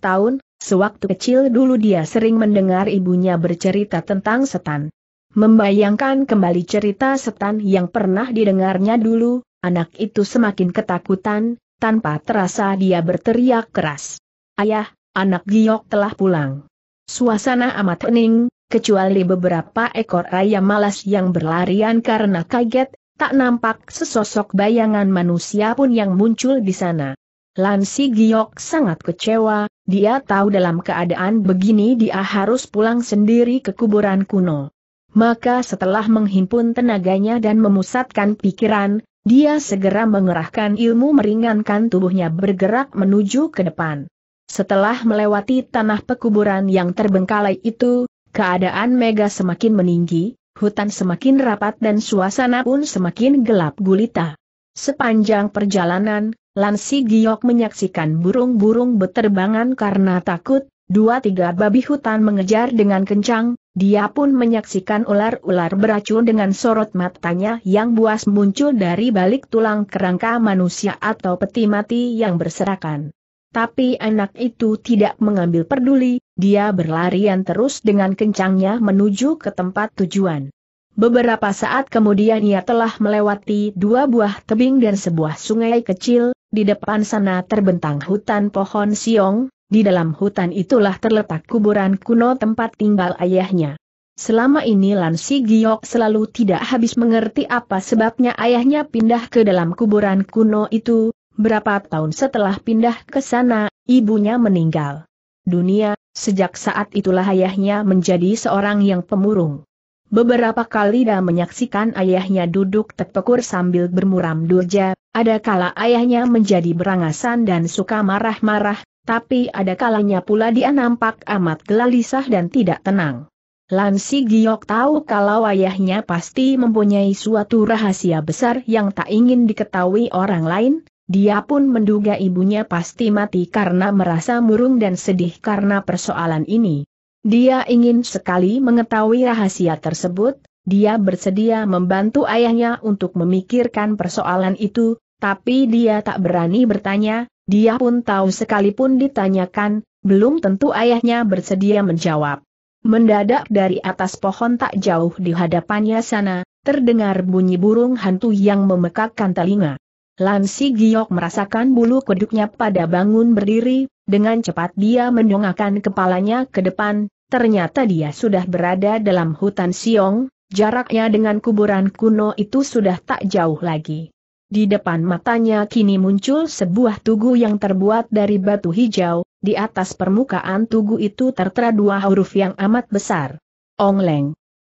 tahun, sewaktu kecil dulu dia sering mendengar ibunya bercerita tentang setan. Membayangkan kembali cerita setan yang pernah didengarnya dulu, anak itu semakin ketakutan, tanpa terasa dia berteriak keras. Ayah, anak giok telah pulang. Suasana amat hening, kecuali beberapa ekor ayam malas yang berlarian karena kaget, tak nampak sesosok bayangan manusia pun yang muncul di sana. Lansi Giok sangat kecewa, dia tahu dalam keadaan begini dia harus pulang sendiri ke kuburan kuno. Maka setelah menghimpun tenaganya dan memusatkan pikiran, dia segera mengerahkan ilmu meringankan tubuhnya bergerak menuju ke depan. Setelah melewati tanah pekuburan yang terbengkalai itu, Keadaan Mega semakin meninggi, hutan semakin rapat dan suasana pun semakin gelap gulita. Sepanjang perjalanan, Lansi Giok menyaksikan burung-burung beterbangan karena takut, dua tiga babi hutan mengejar dengan kencang, dia pun menyaksikan ular-ular beracun dengan sorot matanya yang buas muncul dari balik tulang kerangka manusia atau peti mati yang berserakan. Tapi anak itu tidak mengambil peduli, dia berlarian terus dengan kencangnya menuju ke tempat tujuan. Beberapa saat kemudian ia telah melewati dua buah tebing dan sebuah sungai kecil, di depan sana terbentang hutan pohon siong, di dalam hutan itulah terletak kuburan kuno tempat tinggal ayahnya. Selama ini Lansi Giok selalu tidak habis mengerti apa sebabnya ayahnya pindah ke dalam kuburan kuno itu, Berapa tahun setelah pindah ke sana, ibunya meninggal dunia, sejak saat itulah ayahnya menjadi seorang yang pemurung. Beberapa kali dia menyaksikan ayahnya duduk terpekur sambil bermuram durja, ada kala ayahnya menjadi berangasan dan suka marah-marah, tapi ada kalanya pula dia nampak amat gelisah dan tidak tenang. Lansi Giok tahu kalau ayahnya pasti mempunyai suatu rahasia besar yang tak ingin diketahui orang lain, dia pun menduga ibunya pasti mati karena merasa murung dan sedih karena persoalan ini. Dia ingin sekali mengetahui rahasia tersebut, dia bersedia membantu ayahnya untuk memikirkan persoalan itu, tapi dia tak berani bertanya, dia pun tahu sekalipun ditanyakan, belum tentu ayahnya bersedia menjawab. Mendadak dari atas pohon tak jauh di hadapannya sana, terdengar bunyi burung hantu yang memekakkan telinga. Lansi Giok merasakan bulu kuduknya pada bangun berdiri, dengan cepat dia mendongakkan kepalanya ke depan, ternyata dia sudah berada dalam hutan Siong, jaraknya dengan kuburan kuno itu sudah tak jauh lagi. Di depan matanya kini muncul sebuah tugu yang terbuat dari batu hijau, di atas permukaan tugu itu tertera dua huruf yang amat besar. Ong leng.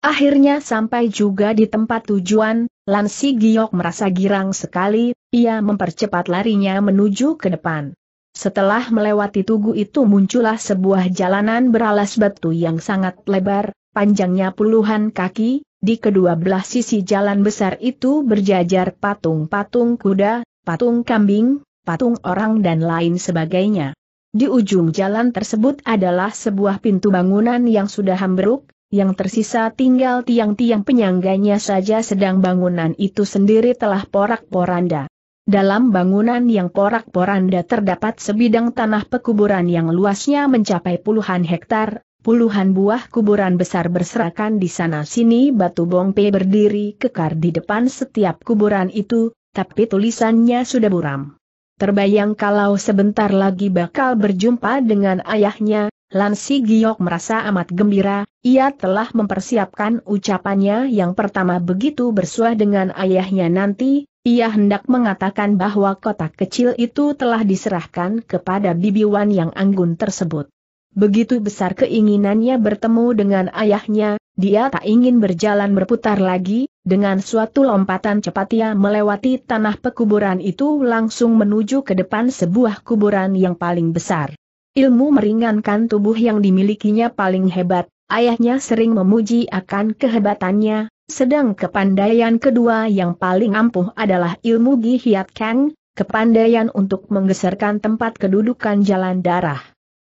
Akhirnya sampai juga di tempat tujuan, Lansi Giok merasa girang sekali, ia mempercepat larinya menuju ke depan. Setelah melewati tugu itu muncullah sebuah jalanan beralas batu yang sangat lebar, panjangnya puluhan kaki, di kedua belah sisi jalan besar itu berjajar patung-patung kuda, patung kambing, patung orang dan lain sebagainya. Di ujung jalan tersebut adalah sebuah pintu bangunan yang sudah hambruk, yang tersisa tinggal tiang-tiang penyangganya saja sedang bangunan itu sendiri telah porak-poranda. Dalam bangunan yang porak-poranda terdapat sebidang tanah pekuburan yang luasnya mencapai puluhan hektar, puluhan buah kuburan besar berserakan di sana-sini batu bongpe berdiri kekar di depan setiap kuburan itu, tapi tulisannya sudah buram. Terbayang kalau sebentar lagi bakal berjumpa dengan ayahnya, Lansi Giok merasa amat gembira, ia telah mempersiapkan ucapannya yang pertama begitu bersuah dengan ayahnya nanti, ia hendak mengatakan bahwa kotak kecil itu telah diserahkan kepada bibiwan yang anggun tersebut. Begitu besar keinginannya bertemu dengan ayahnya, dia tak ingin berjalan berputar lagi, dengan suatu lompatan cepat ia melewati tanah pekuburan itu langsung menuju ke depan sebuah kuburan yang paling besar. Ilmu meringankan tubuh yang dimilikinya paling hebat, ayahnya sering memuji akan kehebatannya, sedang kepandaian kedua yang paling ampuh adalah ilmu Gi Hiat Kang, kepandaian untuk menggeserkan tempat kedudukan jalan darah.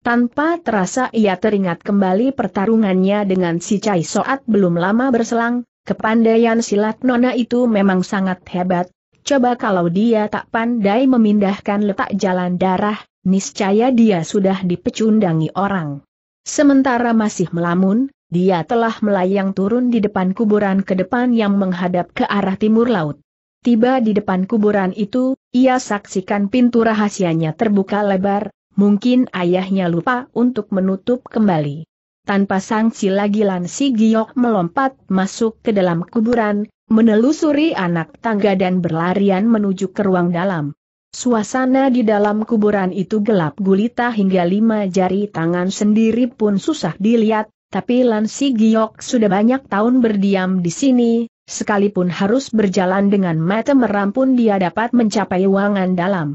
Tanpa terasa ia teringat kembali pertarungannya dengan si Cai Soat belum lama berselang, kepandaian silat nona itu memang sangat hebat, coba kalau dia tak pandai memindahkan letak jalan darah, Niscaya dia sudah dipecundangi orang. Sementara masih melamun, dia telah melayang turun di depan kuburan ke depan yang menghadap ke arah timur laut. Tiba di depan kuburan itu, ia saksikan pintu rahasianya terbuka lebar, mungkin ayahnya lupa untuk menutup kembali. Tanpa sangsi lagi Lansi Giok melompat masuk ke dalam kuburan, menelusuri anak tangga dan berlarian menuju ke ruang dalam. Suasana di dalam kuburan itu gelap gulita hingga lima jari tangan sendiri pun susah dilihat, tapi Lansi Giok sudah banyak tahun berdiam di sini, sekalipun harus berjalan dengan mata meram pun dia dapat mencapai ruangan dalam.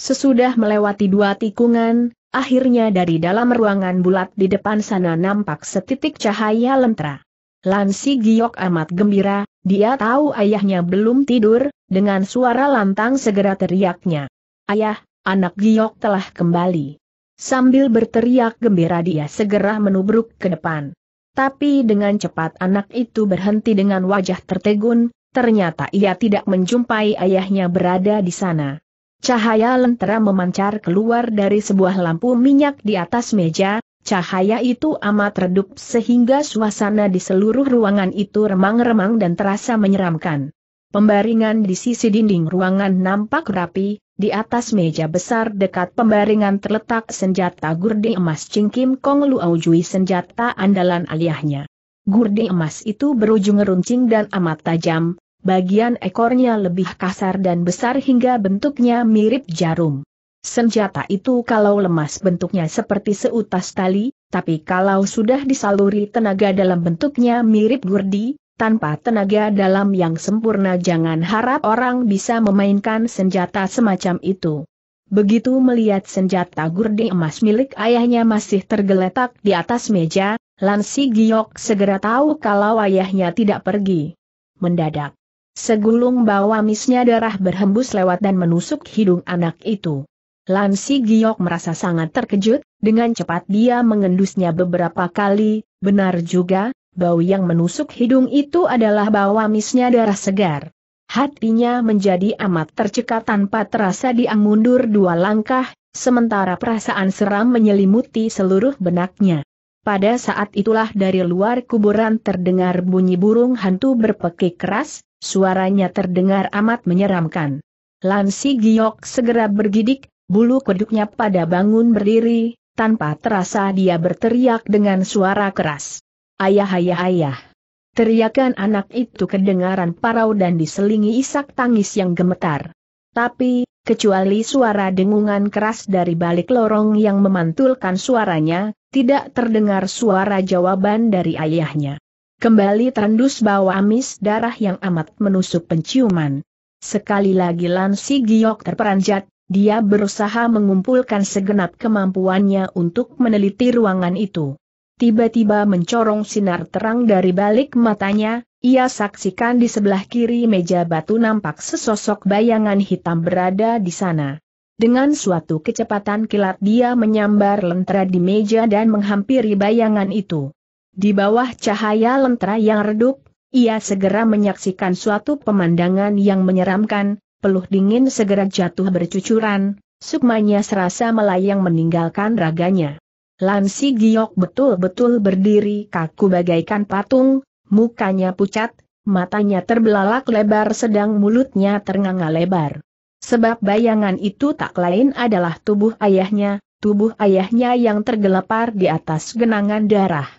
Sesudah melewati dua tikungan, akhirnya dari dalam ruangan bulat di depan sana nampak setitik cahaya lentera. Lansi Giok amat gembira, dia tahu ayahnya belum tidur, dengan suara lantang segera teriaknya. Ayah, anak giok telah kembali. Sambil berteriak gembira dia segera menubruk ke depan. Tapi dengan cepat anak itu berhenti dengan wajah tertegun, ternyata ia tidak menjumpai ayahnya berada di sana. Cahaya lentera memancar keluar dari sebuah lampu minyak di atas meja, Cahaya itu amat redup sehingga suasana di seluruh ruangan itu remang-remang dan terasa menyeramkan. Pembaringan di sisi dinding ruangan nampak rapi, di atas meja besar dekat pembaringan terletak senjata gurdi emas cingkim Kong Luau senjata andalan aliahnya. Gurdi emas itu berujung runcing dan amat tajam, bagian ekornya lebih kasar dan besar hingga bentuknya mirip jarum. Senjata itu kalau lemas bentuknya seperti seutas tali, tapi kalau sudah disaluri tenaga dalam bentuknya mirip gurdi, tanpa tenaga dalam yang sempurna jangan harap orang bisa memainkan senjata semacam itu. Begitu melihat senjata gurdi emas milik ayahnya masih tergeletak di atas meja, Lansi Giok segera tahu kalau ayahnya tidak pergi. Mendadak. Segulung bawah misnya darah berhembus lewat dan menusuk hidung anak itu. Lansi Si Giok merasa sangat terkejut, dengan cepat dia mengendusnya beberapa kali, benar juga, bau yang menusuk hidung itu adalah bau amisnya darah segar. Hatinya menjadi amat tercekat tanpa terasa dia mundur dua langkah, sementara perasaan seram menyelimuti seluruh benaknya. Pada saat itulah dari luar kuburan terdengar bunyi burung hantu berpekik keras, suaranya terdengar amat menyeramkan. Lansi Giok segera bergidik, Bulu kuduknya pada bangun berdiri, tanpa terasa dia berteriak dengan suara keras. Ayah ayah ayah. Teriakan anak itu kedengaran parau dan diselingi isak tangis yang gemetar. Tapi, kecuali suara dengungan keras dari balik lorong yang memantulkan suaranya, tidak terdengar suara jawaban dari ayahnya. Kembali terendus bau amis darah yang amat menusuk penciuman. Sekali lagi Lan Si Giok terperanjat, dia berusaha mengumpulkan segenap kemampuannya untuk meneliti ruangan itu. Tiba-tiba mencorong sinar terang dari balik matanya, ia saksikan di sebelah kiri meja batu nampak sesosok bayangan hitam berada di sana. Dengan suatu kecepatan kilat dia menyambar lentera di meja dan menghampiri bayangan itu. Di bawah cahaya lentera yang redup, ia segera menyaksikan suatu pemandangan yang menyeramkan, peluh dingin segera jatuh bercucuran, sukmanya serasa melayang meninggalkan raganya. Lansi Giok betul-betul berdiri kaku bagaikan patung, mukanya pucat, matanya terbelalak lebar sedang mulutnya ternganga lebar. Sebab bayangan itu tak lain adalah tubuh ayahnya, tubuh ayahnya yang tergelepar di atas genangan darah.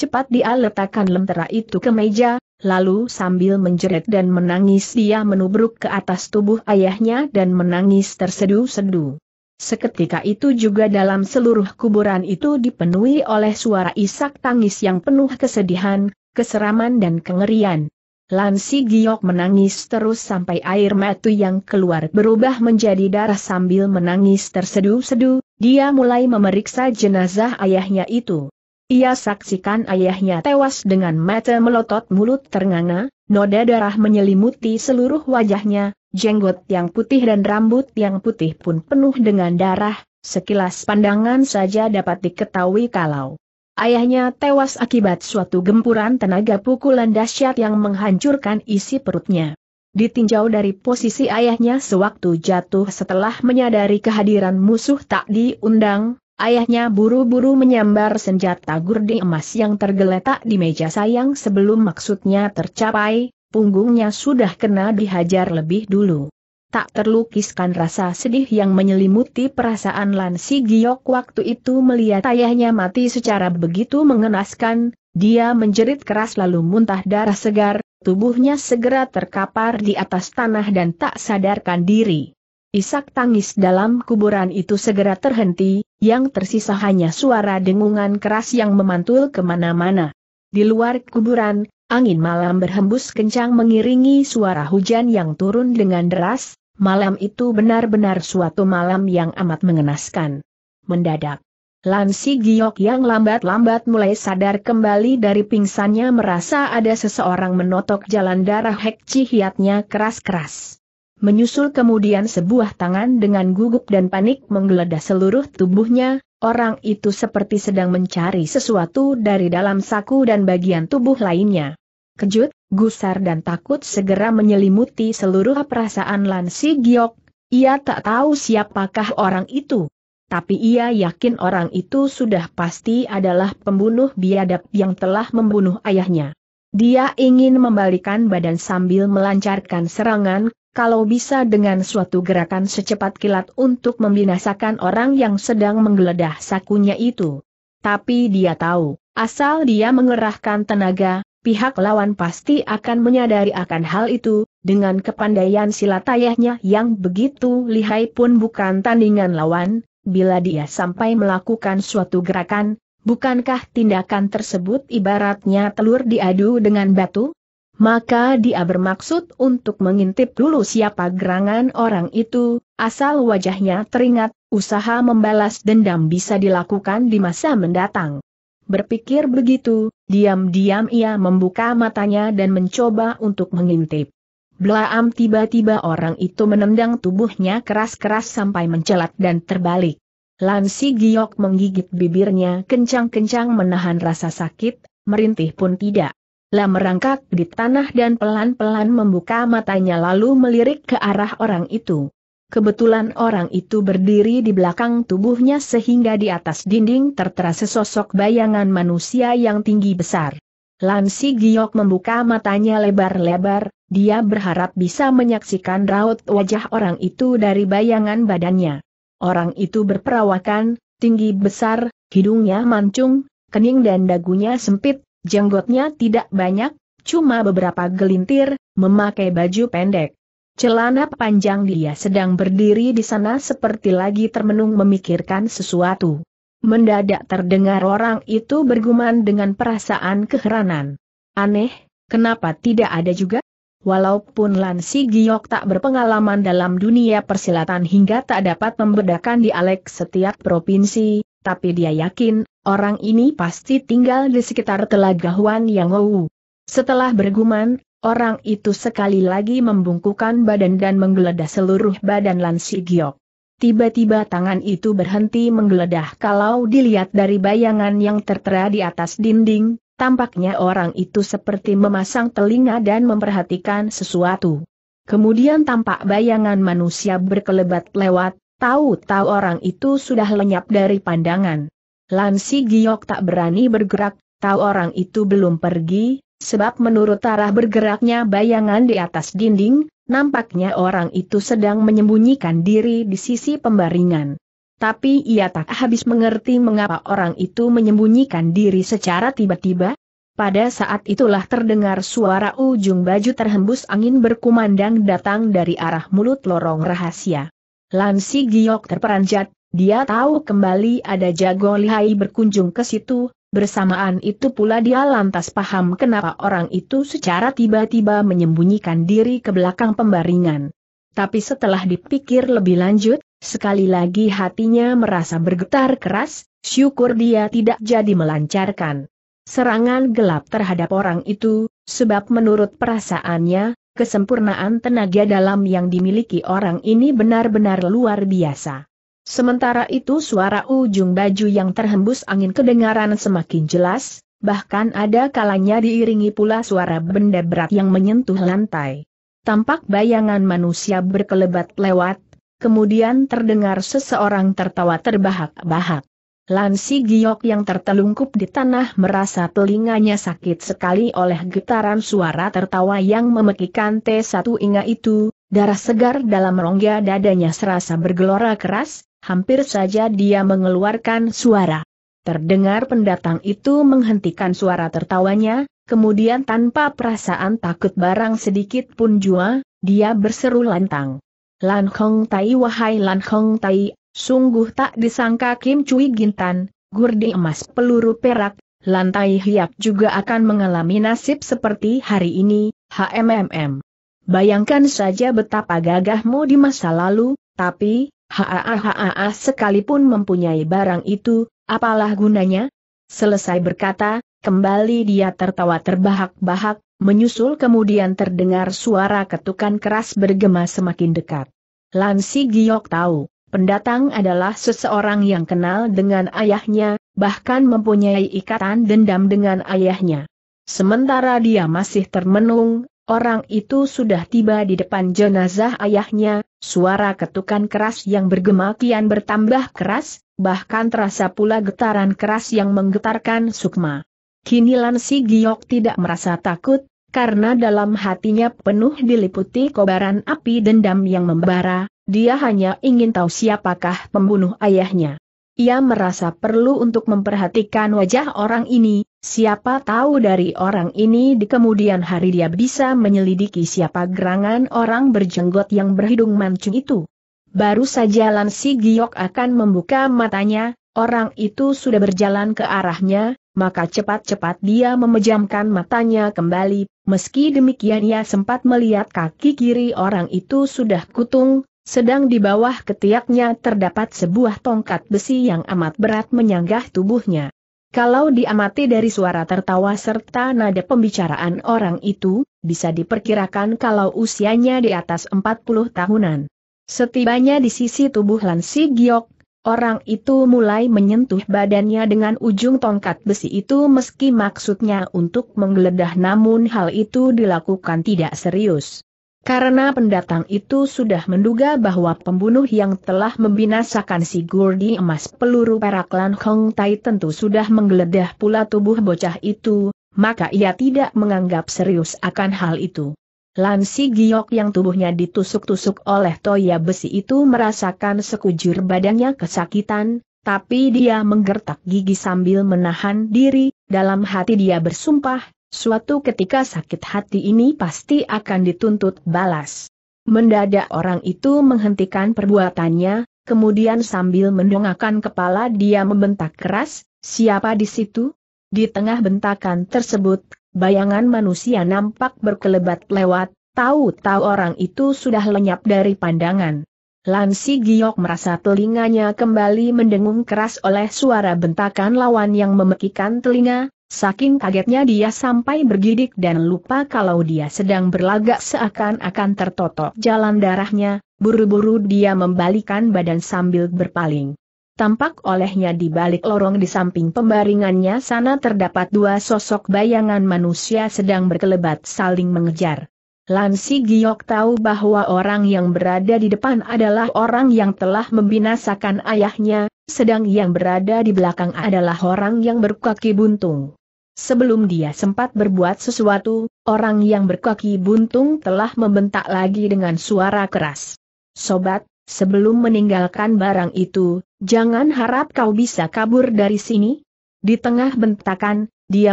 Cepat dia letakkan lentera itu ke meja, Lalu sambil menjerit dan menangis dia menubruk ke atas tubuh ayahnya dan menangis tersedu-sedu. Seketika itu juga dalam seluruh kuburan itu dipenuhi oleh suara isak tangis yang penuh kesedihan, keseraman dan kengerian. Lansi Giok menangis terus sampai air mata yang keluar berubah menjadi darah sambil menangis terseduh sedu dia mulai memeriksa jenazah ayahnya itu. Ia saksikan ayahnya tewas dengan mata melotot mulut ternganga, noda darah menyelimuti seluruh wajahnya, jenggot yang putih dan rambut yang putih pun penuh dengan darah, sekilas pandangan saja dapat diketahui kalau Ayahnya tewas akibat suatu gempuran tenaga pukulan dahsyat yang menghancurkan isi perutnya. Ditinjau dari posisi ayahnya sewaktu jatuh setelah menyadari kehadiran musuh tak diundang, Ayahnya buru-buru menyambar senjata gurdi emas yang tergeletak di meja sayang sebelum maksudnya tercapai, punggungnya sudah kena dihajar lebih dulu. Tak terlukiskan rasa sedih yang menyelimuti perasaan Lan Si Giok waktu itu melihat ayahnya mati secara begitu mengenaskan, dia menjerit keras lalu muntah darah segar, tubuhnya segera terkapar di atas tanah dan tak sadarkan diri. Isak tangis dalam kuburan itu segera terhenti, yang tersisa hanya suara dengungan keras yang memantul kemana-mana. Di luar kuburan, angin malam berhembus kencang mengiringi suara hujan yang turun dengan deras, malam itu benar-benar suatu malam yang amat mengenaskan. Mendadak. Lansi Giok yang lambat-lambat mulai sadar kembali dari pingsannya merasa ada seseorang menotok jalan darah hek cihiatnya keras-keras. Menyusul kemudian sebuah tangan dengan gugup dan panik menggeledah seluruh tubuhnya, orang itu seperti sedang mencari sesuatu dari dalam saku dan bagian tubuh lainnya. Kejut, gusar dan takut segera menyelimuti seluruh perasaan Lansi Giok, ia tak tahu siapakah orang itu. Tapi ia yakin orang itu sudah pasti adalah pembunuh biadab yang telah membunuh ayahnya. Dia ingin membalikan badan sambil melancarkan serangan, kalau bisa dengan suatu gerakan secepat kilat untuk membinasakan orang yang sedang menggeledah sakunya itu. Tapi dia tahu, asal dia mengerahkan tenaga, pihak lawan pasti akan menyadari akan hal itu, dengan kepandaian silat ayahnya yang begitu lihai pun bukan tandingan lawan, bila dia sampai melakukan suatu gerakan, bukankah tindakan tersebut ibaratnya telur diadu dengan batu? Maka dia bermaksud untuk mengintip dulu siapa gerangan orang itu, asal wajahnya teringat, usaha membalas dendam bisa dilakukan di masa mendatang. Berpikir begitu, diam-diam ia membuka matanya dan mencoba untuk mengintip. Blaam tiba-tiba orang itu menendang tubuhnya keras-keras sampai mencelat dan terbalik. Lansi Giok menggigit bibirnya kencang-kencang menahan rasa sakit, merintih pun tidak. Lam merangkak di tanah dan pelan-pelan membuka matanya lalu melirik ke arah orang itu. Kebetulan orang itu berdiri di belakang tubuhnya sehingga di atas dinding tertera sesosok bayangan manusia yang tinggi besar. Lansi Giok membuka matanya lebar-lebar, dia berharap bisa menyaksikan raut wajah orang itu dari bayangan badannya. Orang itu berperawakan, tinggi besar, hidungnya mancung, kening dan dagunya sempit, Jenggotnya tidak banyak, cuma beberapa gelintir, memakai baju pendek. Celana panjang dia sedang berdiri di sana seperti lagi termenung memikirkan sesuatu. Mendadak terdengar orang itu bergumam dengan perasaan keheranan. Aneh, kenapa tidak ada juga? Walaupun Lansi Giok tak berpengalaman dalam dunia persilatan hingga tak dapat membedakan dialek setiap provinsi, tapi dia yakin Orang ini pasti tinggal di sekitar telaga Huan Yang Wu. Setelah berguman, orang itu sekali lagi membungkukan badan dan menggeledah seluruh badan Lan Si Giok. Tiba-tiba tangan itu berhenti menggeledah kalau dilihat dari bayangan yang tertera di atas dinding, tampaknya orang itu seperti memasang telinga dan memperhatikan sesuatu. Kemudian tampak bayangan manusia berkelebat lewat, tahu-tahu orang itu sudah lenyap dari pandangan. Lansi Giok tak berani bergerak, tahu orang itu belum pergi, sebab menurut arah bergeraknya bayangan di atas dinding, nampaknya orang itu sedang menyembunyikan diri di sisi pembaringan. Tapi ia tak habis mengerti mengapa orang itu menyembunyikan diri secara tiba-tiba. Pada saat itulah terdengar suara ujung baju terhembus angin berkumandang datang dari arah mulut lorong rahasia. Lansi Giok terperanjat, dia tahu kembali ada jago lihai berkunjung ke situ, bersamaan itu pula dia lantas paham kenapa orang itu secara tiba-tiba menyembunyikan diri ke belakang pembaringan. Tapi setelah dipikir lebih lanjut, sekali lagi hatinya merasa bergetar keras, syukur dia tidak jadi melancarkan serangan gelap terhadap orang itu, sebab menurut perasaannya, kesempurnaan tenaga dalam yang dimiliki orang ini benar-benar luar biasa. Sementara itu suara ujung baju yang terhembus angin kedengaran semakin jelas, bahkan ada kalanya diiringi pula suara benda berat yang menyentuh lantai. Tampak bayangan manusia berkelebat lewat, kemudian terdengar seseorang tertawa terbahak-bahak. Lansi Giok yang tertelungkup di tanah merasa telinganya sakit sekali oleh getaran suara tertawa yang memekikan T1 Inga itu, darah segar dalam rongga dadanya serasa bergelora keras, hampir saja dia mengeluarkan suara. Terdengar pendatang itu menghentikan suara tertawanya, kemudian tanpa perasaan takut barang sedikit pun jua, dia berseru lantang. Lan Hong Tai wahai Lan Hong Tai, sungguh tak disangka Kim Cui Gintan, gurdi emas peluru perak, Lan Tai hiap juga akan mengalami nasib seperti hari ini, HMMM. Bayangkan saja betapa gagahmu di masa lalu, tapi, Haa sekalipun mempunyai barang itu, apalah gunanya? Selesai berkata, kembali dia tertawa terbahak-bahak, menyusul kemudian terdengar suara ketukan keras bergema semakin dekat. Lansi Giok tahu, pendatang adalah seseorang yang kenal dengan ayahnya, bahkan mempunyai ikatan dendam dengan ayahnya. Sementara dia masih termenung, Orang itu sudah tiba di depan jenazah ayahnya, suara ketukan keras yang bergema kian bertambah keras, bahkan terasa pula getaran keras yang menggetarkan sukma. Kini Lansi Giok tidak merasa takut, karena dalam hatinya penuh diliputi kobaran api dendam yang membara, dia hanya ingin tahu siapakah pembunuh ayahnya. Ia merasa perlu untuk memperhatikan wajah orang ini, Siapa tahu dari orang ini di kemudian hari dia bisa menyelidiki siapa gerangan orang berjenggot yang berhidung mancung itu. Baru saja Lan Si Giok akan membuka matanya, orang itu sudah berjalan ke arahnya, maka cepat-cepat dia memejamkan matanya kembali, meski demikian ia sempat melihat kaki kiri orang itu sudah kutung, sedang di bawah ketiaknya terdapat sebuah tongkat besi yang amat berat menyanggah tubuhnya. Kalau diamati dari suara tertawa serta nada pembicaraan orang itu, bisa diperkirakan kalau usianya di atas 40 tahunan. Setibanya di sisi tubuh Lansi Giok, orang itu mulai menyentuh badannya dengan ujung tongkat besi itu meski maksudnya untuk menggeledah namun hal itu dilakukan tidak serius. Karena pendatang itu sudah menduga bahwa pembunuh yang telah membinasakan si Gurdi emas peluru perak Lan Hong Tai tentu sudah menggeledah pula tubuh bocah itu, maka ia tidak menganggap serius akan hal itu. Lan si Giok yang tubuhnya ditusuk-tusuk oleh toya besi itu merasakan sekujur badannya kesakitan, tapi dia menggertak gigi sambil menahan diri, dalam hati dia bersumpah, Suatu ketika sakit hati ini pasti akan dituntut balas. Mendadak orang itu menghentikan perbuatannya, kemudian sambil mendongakkan kepala dia membentak keras, siapa di situ? Di tengah bentakan tersebut, bayangan manusia nampak berkelebat lewat, tahu-tahu orang itu sudah lenyap dari pandangan. Lansi Giok merasa telinganya kembali mendengung keras oleh suara bentakan lawan yang memekikan telinga, Saking kagetnya dia sampai bergidik dan lupa kalau dia sedang berlagak seakan-akan tertotok jalan darahnya, buru-buru dia membalikan badan sambil berpaling. Tampak olehnya di balik lorong di samping pembaringannya sana terdapat dua sosok bayangan manusia sedang berkelebat saling mengejar. Lansi Giok tahu bahwa orang yang berada di depan adalah orang yang telah membinasakan ayahnya, sedang yang berada di belakang adalah orang yang berkaki buntung. Sebelum dia sempat berbuat sesuatu, orang yang berkaki buntung telah membentak lagi dengan suara keras. Sobat, sebelum meninggalkan barang itu, jangan harap kau bisa kabur dari sini. Di tengah bentakan, dia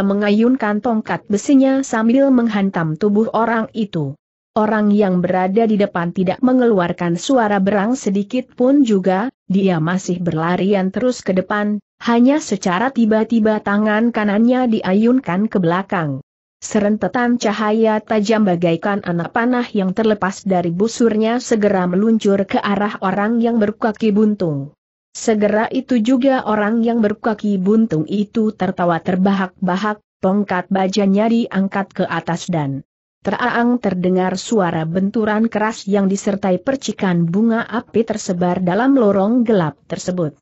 mengayunkan tongkat besinya sambil menghantam tubuh orang itu. Orang yang berada di depan tidak mengeluarkan suara berang sedikit pun juga, dia masih berlarian terus ke depan, hanya secara tiba-tiba tangan kanannya diayunkan ke belakang. Serentetan cahaya tajam bagaikan anak panah yang terlepas dari busurnya segera meluncur ke arah orang yang berkaki buntung. Segera itu juga orang yang berkaki buntung itu tertawa terbahak-bahak, tongkat bajanya diangkat ke atas dan teraang terdengar suara benturan keras yang disertai percikan bunga api tersebar dalam lorong gelap tersebut.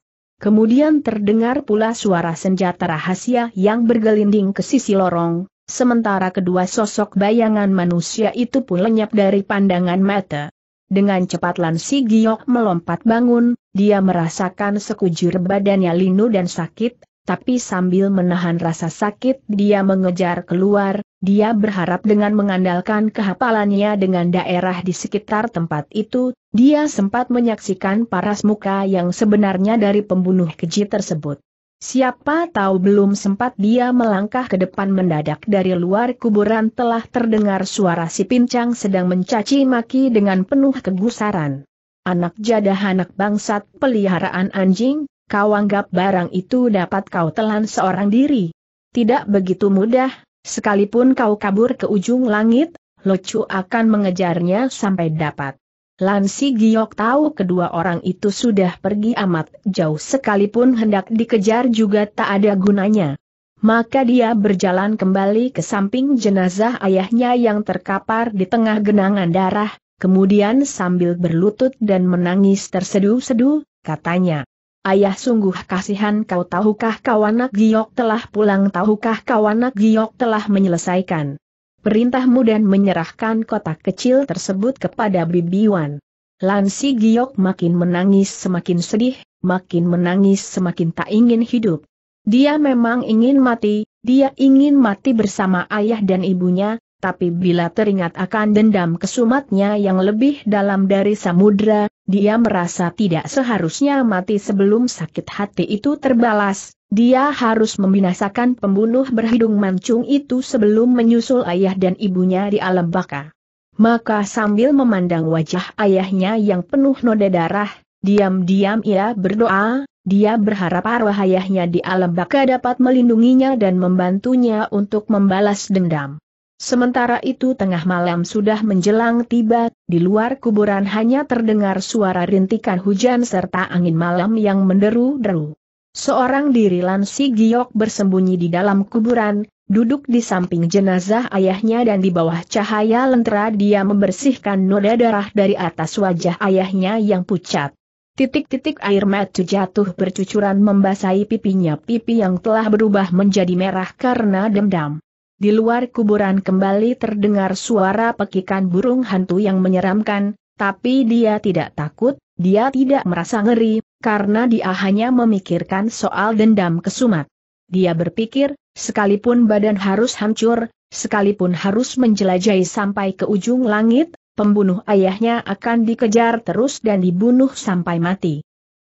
Kemudian terdengar pula suara senjata rahasia yang bergelinding ke sisi lorong, sementara kedua sosok bayangan manusia itu pun lenyap dari pandangan mata. Dengan cepat Lansi Si Giok melompat bangun, dia merasakan sekujur badannya linu dan sakit, tapi sambil menahan rasa sakit dia mengejar keluar, dia berharap dengan mengandalkan kehafalannya dengan daerah di sekitar tempat itu, dia sempat menyaksikan paras muka yang sebenarnya dari pembunuh keji tersebut. Siapa tahu belum sempat dia melangkah ke depan mendadak dari luar kuburan telah terdengar suara si pincang sedang mencaci maki dengan penuh kegusaran. Anak jadah anak bangsat peliharaan anjing, kau anggap barang itu dapat kau telan seorang diri. Tidak begitu mudah, sekalipun kau kabur ke ujung langit, Locu akan mengejarnya sampai dapat. Lansi Giok tahu kedua orang itu sudah pergi amat jauh sekalipun hendak dikejar juga tak ada gunanya. Maka dia berjalan kembali ke samping jenazah ayahnya yang terkapar di tengah genangan darah, kemudian sambil berlutut dan menangis terseduh-seduh, katanya. Ayah sungguh kasihan kau tahukah kau giok telah pulang tahukah kau giok telah menyelesaikan perintahmu dan menyerahkan kotak kecil tersebut kepada Bibi Wan? Lansi Giok makin menangis semakin sedih, makin menangis semakin tak ingin hidup. Dia memang ingin mati, dia ingin mati bersama ayah dan ibunya, tapi bila teringat akan dendam kesumatnya yang lebih dalam dari samudra, dia merasa tidak seharusnya mati sebelum sakit hati itu terbalas, dia harus membinasakan pembunuh berhidung mancung itu sebelum menyusul ayah dan ibunya di alam baka. Maka sambil memandang wajah ayahnya yang penuh noda darah, diam-diam ia berdoa, dia berharap arwah ayahnya di alam baka dapat melindunginya dan membantunya untuk membalas dendam. Sementara itu tengah malam sudah menjelang tiba, di luar kuburan hanya terdengar suara rintikan hujan serta angin malam yang menderu-deru. Seorang diri Lansi Giok bersembunyi di dalam kuburan, duduk di samping jenazah ayahnya dan di bawah cahaya lentera dia membersihkan noda darah dari atas wajah ayahnya yang pucat. Titik-titik air mata jatuh bercucuran membasahi pipinya pipi yang telah berubah menjadi merah karena dendam. Di luar kuburan kembali terdengar suara pekikan burung hantu yang menyeramkan, tapi dia tidak takut, dia tidak merasa ngeri, karena dia hanya memikirkan soal dendam kesumat. Dia berpikir, sekalipun badan harus hancur, sekalipun harus menjelajahi sampai ke ujung langit, pembunuh ayahnya akan dikejar terus dan dibunuh sampai mati.